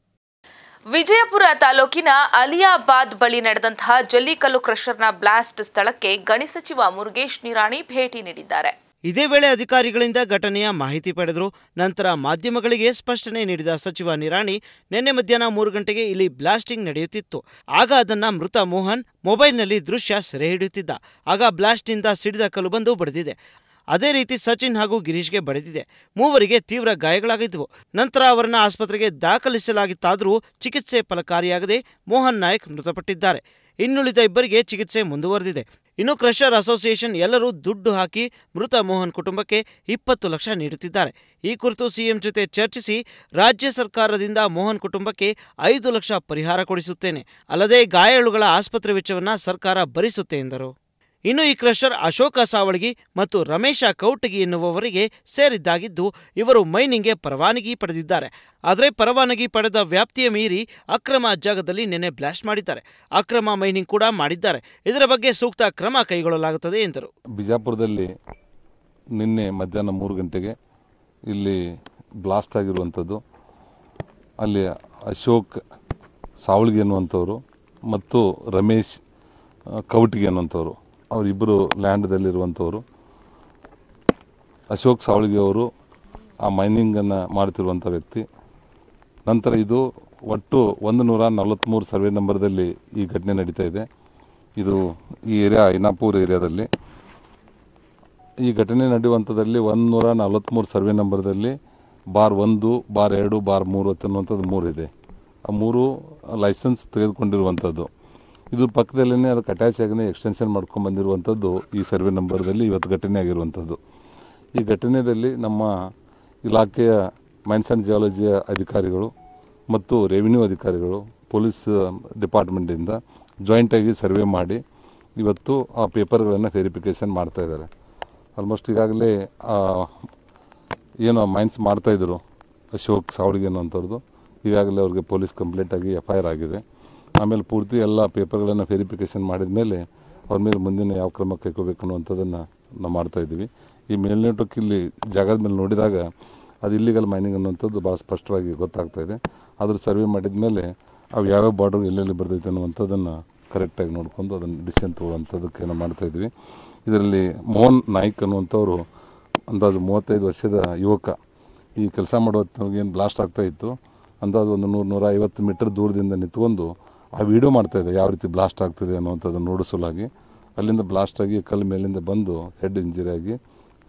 ವಿಜಯಪುರ ತಾಲೂಕಿನ ಅಲಿಯಾಬಾದ್ ಬಳಿ ನಡೆದಂತಹ ಜಲ್ಲಿಕಲ್ಲು ಕ್ರಷರ್ನ ಬ್ಲಾಸ್ಟ್ ಸ್ಥಳಕ್ಕೆ ಗಣಿ ಸಚಿವ ಮುರುಗೇಶ್ ನಿರಾಣಿ ಭೇಟಿ ನೀಡಿದ್ದಾರೆ ಇದೇ ವೇಳೆ ಅಧಿಕಾರಿಗಳಿಂದ ಘಟನೆಯ ಮಾಹಿತಿ ಪಡೆದರು ನಂತರ ಮಾಧ್ಯಮಗಳಿಗೆ ಸ್ಪಷ್ಟನೆ ನೀಡಿದ ಸಚಿವ ನಿರಾಣಿ ನಿನ್ನೆ ಮಧ್ಯಾಹ್ನ ಮೂರು ಗಂಟೆಗೆ ಇಲ್ಲಿ ಬ್ಲಾಸ್ಟಿಂಗ್ ನಡೆಯುತ್ತಿತ್ತು ಆಗ ಅದನ್ನ ಮೃತ ಮೋಹನ್ ಮೊಬೈಲ್ನಲ್ಲಿ ದೃಶ್ಯ ಸೆರೆ ಹಿಡಿಯುತ್ತಿದ್ದ ಆಗ ಬ್ಲಾಸ್ಟ್ನಿಂದ ಸಿಡಿದ ಕಲ್ಲು ಬಂದು ಬಡಿದಿದೆ ಅದೇ ರೀತಿ ಸಚಿನ್ ಹಾಗೂ ಗಿರೀಶ್ಗೆ ಬಡಿದಿದೆ ಮೂವರಿಗೆ ತೀವ್ರ ಗಾಯಗಳಾಗಿದ್ದವು ನಂತರ ಅವರನ್ನು ಆಸ್ಪತ್ರೆಗೆ ದಾಖಲಿಸಲಾಗಿತ್ತಾದರೂ ಚಿಕಿತ್ಸೆ ಫಲಕಾರಿಯಾಗದೆ ಮೋಹನ್ ನಾಯಕ್ ಮೃತಪಟ್ಟಿದ್ದಾರೆ ಇನ್ನುಳಿದ ಇಬ್ಬರಿಗೆ ಚಿಕಿತ್ಸೆ ಮುಂದುವರೆದಿದೆ ಇನ್ನು ಕ್ರಷರ್ ಅಸೋಸಿಯೇಷನ್ ಎಲ್ಲರೂ ದುಡ್ಡು ಹಾಕಿ ಮೃತ ಮೋಹನ್ ಕುಟುಂಬಕ್ಕೆ ಇಪ್ಪತ್ತು ಲಕ್ಷ ನೀಡುತ್ತಿದ್ದಾರೆ ಈ ಕುರಿತು ಸಿಎಂ ಜೊತೆ ಚರ್ಚಿಸಿ ರಾಜ್ಯ ಸರ್ಕಾರದಿಂದ ಮೋಹನ್ ಕುಟುಂಬಕ್ಕೆ ಐದು ಲಕ್ಷ ಪರಿಹಾರ ಕೊಡಿಸುತ್ತೇನೆ ಅಲ್ಲದೆ ಗಾಯಾಳುಗಳ ಆಸ್ಪತ್ರೆ ವೆಚ್ಚವನ್ನು ಸರ್ಕಾರ ಭರಿಸುತ್ತೆ ಎಂದರು ಇನ್ನು ಈ ಕ್ರಷರ್ ಅಶೋಕ ಸಾವಳಗಿ ಮತ್ತು ರಮೇಶ ಕೌಟಗಿ ಎನ್ನುವವರಿಗೆ ಸೇರಿದ್ದಾಗಿದ್ದು ಇವರು ಮೈನಿಂಗ್ಗೆ ಪರವಾನಗಿ ಪಡೆದಿದ್ದಾರೆ ಆದರೆ ಪರವಾನಗಿ ಪಡೆದ ವ್ಯಾಪ್ತಿಯ ಮೀರಿ ಅಕ್ರಮ ಜಾಗದಲ್ಲಿ ನಿನ್ನೆ ಬ್ಲಾಸ್ಟ್ ಮಾಡಿದ್ದಾರೆ ಅಕ್ರಮ ಮೈನಿಂಗ್ ಕೂಡ ಮಾಡಿದ್ದಾರೆ ಇದರ ಬಗ್ಗೆ ಸೂಕ್ತ ಕ್ರಮ ಕೈಗೊಳ್ಳಲಾಗುತ್ತದೆ ಎಂದರು ಬಿಜಾಪುರದಲ್ಲಿ ನಿನ್ನೆ ಮಧ್ಯಾಹ್ನ ಮೂರು ಗಂಟೆಗೆ ಇಲ್ಲಿ ಬ್ಲಾಸ್ಟ್ ಆಗಿರುವಂಥದ್ದು ಅಲ್ಲಿ ಅಶೋಕ್ ಸಾವಳ್ಗಿ ಅನ್ನುವಂಥವ್ರು ಮತ್ತು ರಮೇಶ್ ಕೌಟಿಗೆ ಅನ್ನುವಂಥವ್ರು ಅವರಿಬ್ಬರು ಲ್ಯಾಂಡ್ದಲ್ಲಿರುವಂಥವರು ಅಶೋಕ್ ಸಾವಳಿಗೆ ಅವರು ಆ ಮೈನಿಂಗನ್ನು ಮಾಡ್ತಿರುವಂಥ ವ್ಯಕ್ತಿ ನಂತರ ಇದು ಒಟ್ಟು ಒಂದು ನೂರ ನಲವತ್ತ್ಮೂರು ಸರ್ವೆ ನಂಬರ್ದಲ್ಲಿ ಈ ಘಟನೆ ನಡೀತಾ ಇದೆ ಇದು ಈ ಏರಿಯಾ ಐನಾಪುರ್ ಏರಿಯಾದಲ್ಲಿ ಈ ಘಟನೆ ನಡೆಯುವಂಥದ್ದಲ್ಲಿ ಒಂದು ನೂರ ನಲವತ್ತ್ಮೂರು ಸರ್ವೆ ನಂಬರ್ದಲ್ಲಿ ಬಾರ್ ಒಂದು ಬಾರ್ ಎರಡು ಬಾರ್ ಮೂರು ಹತ್ತು ಮೂರು ಇದೆ ಆ ಮೂರು ಲೈಸೆನ್ಸ್ ತೆಗೆದುಕೊಂಡಿರುವಂಥದ್ದು ಇದು ಪಕ್ಕದಲ್ಲೇ ಅದಕ್ಕೆ ಅಟ್ಯಾಚ್ ಆಗಿನೇ ಎಕ್ಸ್ಟೆನ್ಷನ್ ಮಾಡ್ಕೊಂಡು ಬಂದಿರುವಂಥದ್ದು ಈ ಸರ್ವೆ ನಂಬರ್ದಲ್ಲಿ ಇವತ್ತು ಘಟನೆ ಆಗಿರುವಂಥದ್ದು ಈ ಘಟನೆಯಲ್ಲಿ ನಮ್ಮ ಇಲಾಖೆಯ ಮೈನ್ಸ್ ಆ್ಯಂಡ್ ಜಿಯಾಲಜಿಯ ಅಧಿಕಾರಿಗಳು ಮತ್ತು ರೆವಿನ್ಯೂ ಅಧಿಕಾರಿಗಳು ಪೊಲೀಸ್ ಡಿಪಾರ್ಟ್ಮೆಂಟಿಂದ ಜಾಯಿಂಟಾಗಿ ಸರ್ವೆ ಮಾಡಿ ಇವತ್ತು ಆ ಪೇಪರ್ಗಳನ್ನು ವೆರಿಫಿಕೇಷನ್ ಮಾಡ್ತಾಯಿದ್ದಾರೆ ಆಲ್ಮೋಸ್ಟ್ ಈಗಾಗಲೇ ಏನು ಮೈನ್ಸ್ ಮಾಡ್ತಾಯಿದ್ರು ಅಶೋಕ್ ಸಾವಳಿಗೆ ಅನ್ನುವಂಥದ್ದು ಈಗಾಗಲೇ ಅವ್ರಿಗೆ ಪೊಲೀಸ್ ಕಂಪ್ಲೇಂಟಾಗಿ ಎಫ್ ಐ ಆರ್ ಆಗಿದೆ ಆಮೇಲೆ ಪೂರ್ತಿ ಎಲ್ಲ ಪೇಪರ್ಗಳನ್ನು ವೆರಿಫಿಕೇಷನ್ ಮಾಡಿದ ಮೇಲೆ ಅವ್ರ ಮೇಲೆ ಮುಂದಿನ ಯಾವ ಕ್ರಮ ಕೈಗೊಳ್ಬೇಕು ಅನ್ನುವಂಥದ್ದನ್ನು ನಾವು ಮಾಡ್ತಾ ಇದ್ದೀವಿ ಈ ಮೇಲ್ನೋಟಕ್ಕೆ ಇಲ್ಲಿ ಜಾಗದ ಮೇಲೆ ನೋಡಿದಾಗ ಅದು ಇಲ್ಲಿಗಲ್ ಮೈನಿಂಗ್ ಅನ್ನುವಂಥದ್ದು ಭಾಳ ಸ್ಪಷ್ಟವಾಗಿ ಗೊತ್ತಾಗ್ತಾ ಇದೆ ಅದ್ರ ಸರ್ವೆ ಮಾಡಿದ ಮೇಲೆ ಅವು ಯಾವ್ಯಾವ ಬಾರ್ಡರ್ ಎಲ್ಲೆಲ್ಲಿ ಬರ್ತೈತೆ ಅನ್ನುವಂಥದ್ದನ್ನು ಕರೆಕ್ಟಾಗಿ ನೋಡಿಕೊಂಡು ಅದನ್ನು ಡಿಸಿಷನ್ ತೊಗೊಳ್ಳೋವಂಥದ್ದಕ್ಕೆ ನಾವು ಮಾಡ್ತಾ ಇದ್ದೀವಿ ಇದರಲ್ಲಿ ಮೋಹನ್ ನಾಯ್ಕ್ ಅನ್ನುವಂಥವ್ರು ಅಂದಾಜು ಮೂವತ್ತೈದು ವರ್ಷದ ಯುವಕ ಈ ಕೆಲಸ ಮಾಡೋ ಏನು ಬ್ಲಾಸ್ಟ್ ಆಗ್ತಾಯಿತ್ತು ಅಂದಾಜು ಒಂದು ನೂರು ನೂರ ಐವತ್ತು ಮೀಟರ್ ದೂರದಿಂದ ನಿಂತ್ಕೊಂಡು ಆ ವಿಡಿಯೋ ಮಾಡ್ತಾಯಿದ್ದೆ ಯಾವ ರೀತಿ ಬ್ಲಾಸ್ಟ್ ಆಗ್ತಿದೆ ಅನ್ನುವಂಥದ್ದನ್ನು ನೋಡಿಸಲಾಗಿ ಅಲ್ಲಿಂದ ಬ್ಲಾಸ್ಟ್ ಆಗಿ ಕಲ್ಲು ಮೇಲಿಂದ ಬಂದು ಹೆಡ್ ಇಂಜುರಿ ಆಗಿ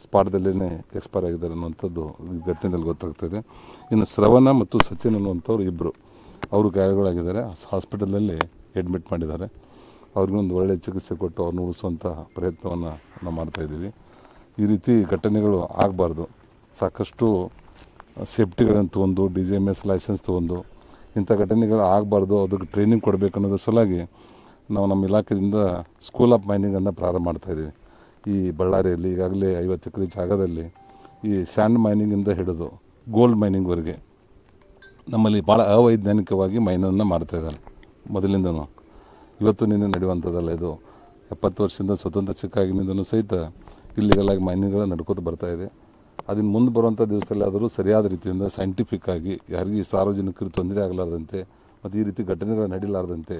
ಸ್ಪಾಟ್ದಲ್ಲೇ ಎಕ್ಸ್ಪೈರ್ ಆಗಿದ್ದಾರೆ ಅನ್ನುವಂಥದ್ದು ಈ ಘಟನೆಯಲ್ಲಿ ಗೊತ್ತಾಗ್ತದೆ ಇನ್ನು ಶ್ರವಣ ಮತ್ತು ಸಚಿನ್ ಅನ್ನುವಂಥವ್ರು ಇಬ್ಬರು ಅವರು ಗಾಯಗಳಾಗಿದ್ದಾರೆ ಹಾಸ್ಪಿಟಲಲ್ಲಿ ಅಡ್ಮಿಟ್ ಮಾಡಿದ್ದಾರೆ ಅವ್ರಿಗೊಂದು ಒಳ್ಳೆಯ ಚಿಕಿತ್ಸೆ ಕೊಟ್ಟು ಅವ್ರನ್ನ ಉಳಿಸುವಂಥ ಪ್ರಯತ್ನವನ್ನು ನಾವು ಮಾಡ್ತಾಯಿದ್ದೀವಿ ಈ ರೀತಿ ಘಟನೆಗಳು ಆಗಬಾರ್ದು ಸಾಕಷ್ಟು ಸೇಫ್ಟಿಗಳನ್ನು ತೊಗೊಂಡು D G M S license ತೊಗೊಂಡು ಇಂಥ ಘಟನೆಗಳು ಆಗಬಾರ್ದು ಅದಕ್ಕೆ ಟ್ರೈನಿಂಗ್ ಕೊಡಬೇಕು ಅನ್ನೋದ್ರ ಸಲುವಾಗಿ ನಾವು ನಮ್ಮ ಇಲಾಖೆಯಿಂದ ಸ್ಕೂಲ್ ಆಫ್ ಮೈನಿಂಗನ್ನು ಪ್ರಾರಂಭ ಮಾಡ್ತಾಯಿದ್ದೀವಿ ಈ ಬಳ್ಳಾರಿಯಲ್ಲಿ ಈಗಾಗಲೇ ಐವತ್ತು ಎಕರೆ ಜಾಗದಲ್ಲಿ ಈ ಸ್ಯಾಂಡ್ ಮೈನಿಂಗಿಂದ ಹಿಡಿದು ಗೋಲ್ಡ್ ಮೈನಿಂಗ್ವರೆಗೆ ನಮ್ಮಲ್ಲಿ ಭಾಳ ಅವೈಜ್ಞಾನಿಕವಾಗಿ ಮೈನನ್ನು ಮಾಡ್ತಾಯಿದ್ದಾರೆ ಮೊದಲಿಂದನೂ ಇವತ್ತು ನಿನ್ನೆ ನಡೆಯುವಂಥದ್ದಲ್ಲ ಇದು ಎಪ್ಪತ್ತು ವರ್ಷದಿಂದ ಸ್ವತಂತ್ರ ಸಿಕ್ಕಾಗಿನಿಂದನೂ ಸಹಿತ ಇಲ್ಲಿಗೆಲ್ಲ ಮೈನಿಂಗ್ಗಳು ನಡ್ಕೋತ ಬರ್ತಾಯಿದೆ ಅದನ್ನು ಮುಂದೆ ಬರುವಂಥ ಆದರೂ ಸರಿಯಾದ ರೀತಿಯಿಂದ ಸೈಂಟಿಫಿಕ್ ಆಗಿ ಯಾರಿಗೂ ಸಾರ್ವಜನಿಕರು ತೊಂದರೆ ಆಗಲಾರ್ದಂತೆ ಮತ್ತು ಈ ರೀತಿ ಘಟನೆಗಳು ನಡೀಲಾರ್ದಂತೆ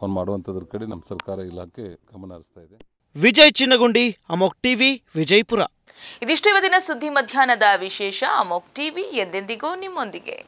ಅವ್ನು ಮಾಡುವಂಥದ್ರ ಕಡೆ ನಮ್ಮ ಸರ್ಕಾರ ಇಲಾಖೆ ಗಮನ ಹರಿಸ್ತಾ ಇದೆ ವಿಜಯ್ ಚಿನ್ನಗುಂಡಿ ಅಮೋಕ್ ಟಿವಿ ವಿಜಯಪುರ ಇದಿಷ್ಟು ಇವತ್ತಿನ ಸುದ್ದಿ ಮಧ್ಯಾಹ್ನದ ವಿಶೇಷ ಅಮೋಕ್ ಟಿವಿ ಎಂದೆಂದಿಗೂ ನಿಮ್ಮೊಂದಿಗೆ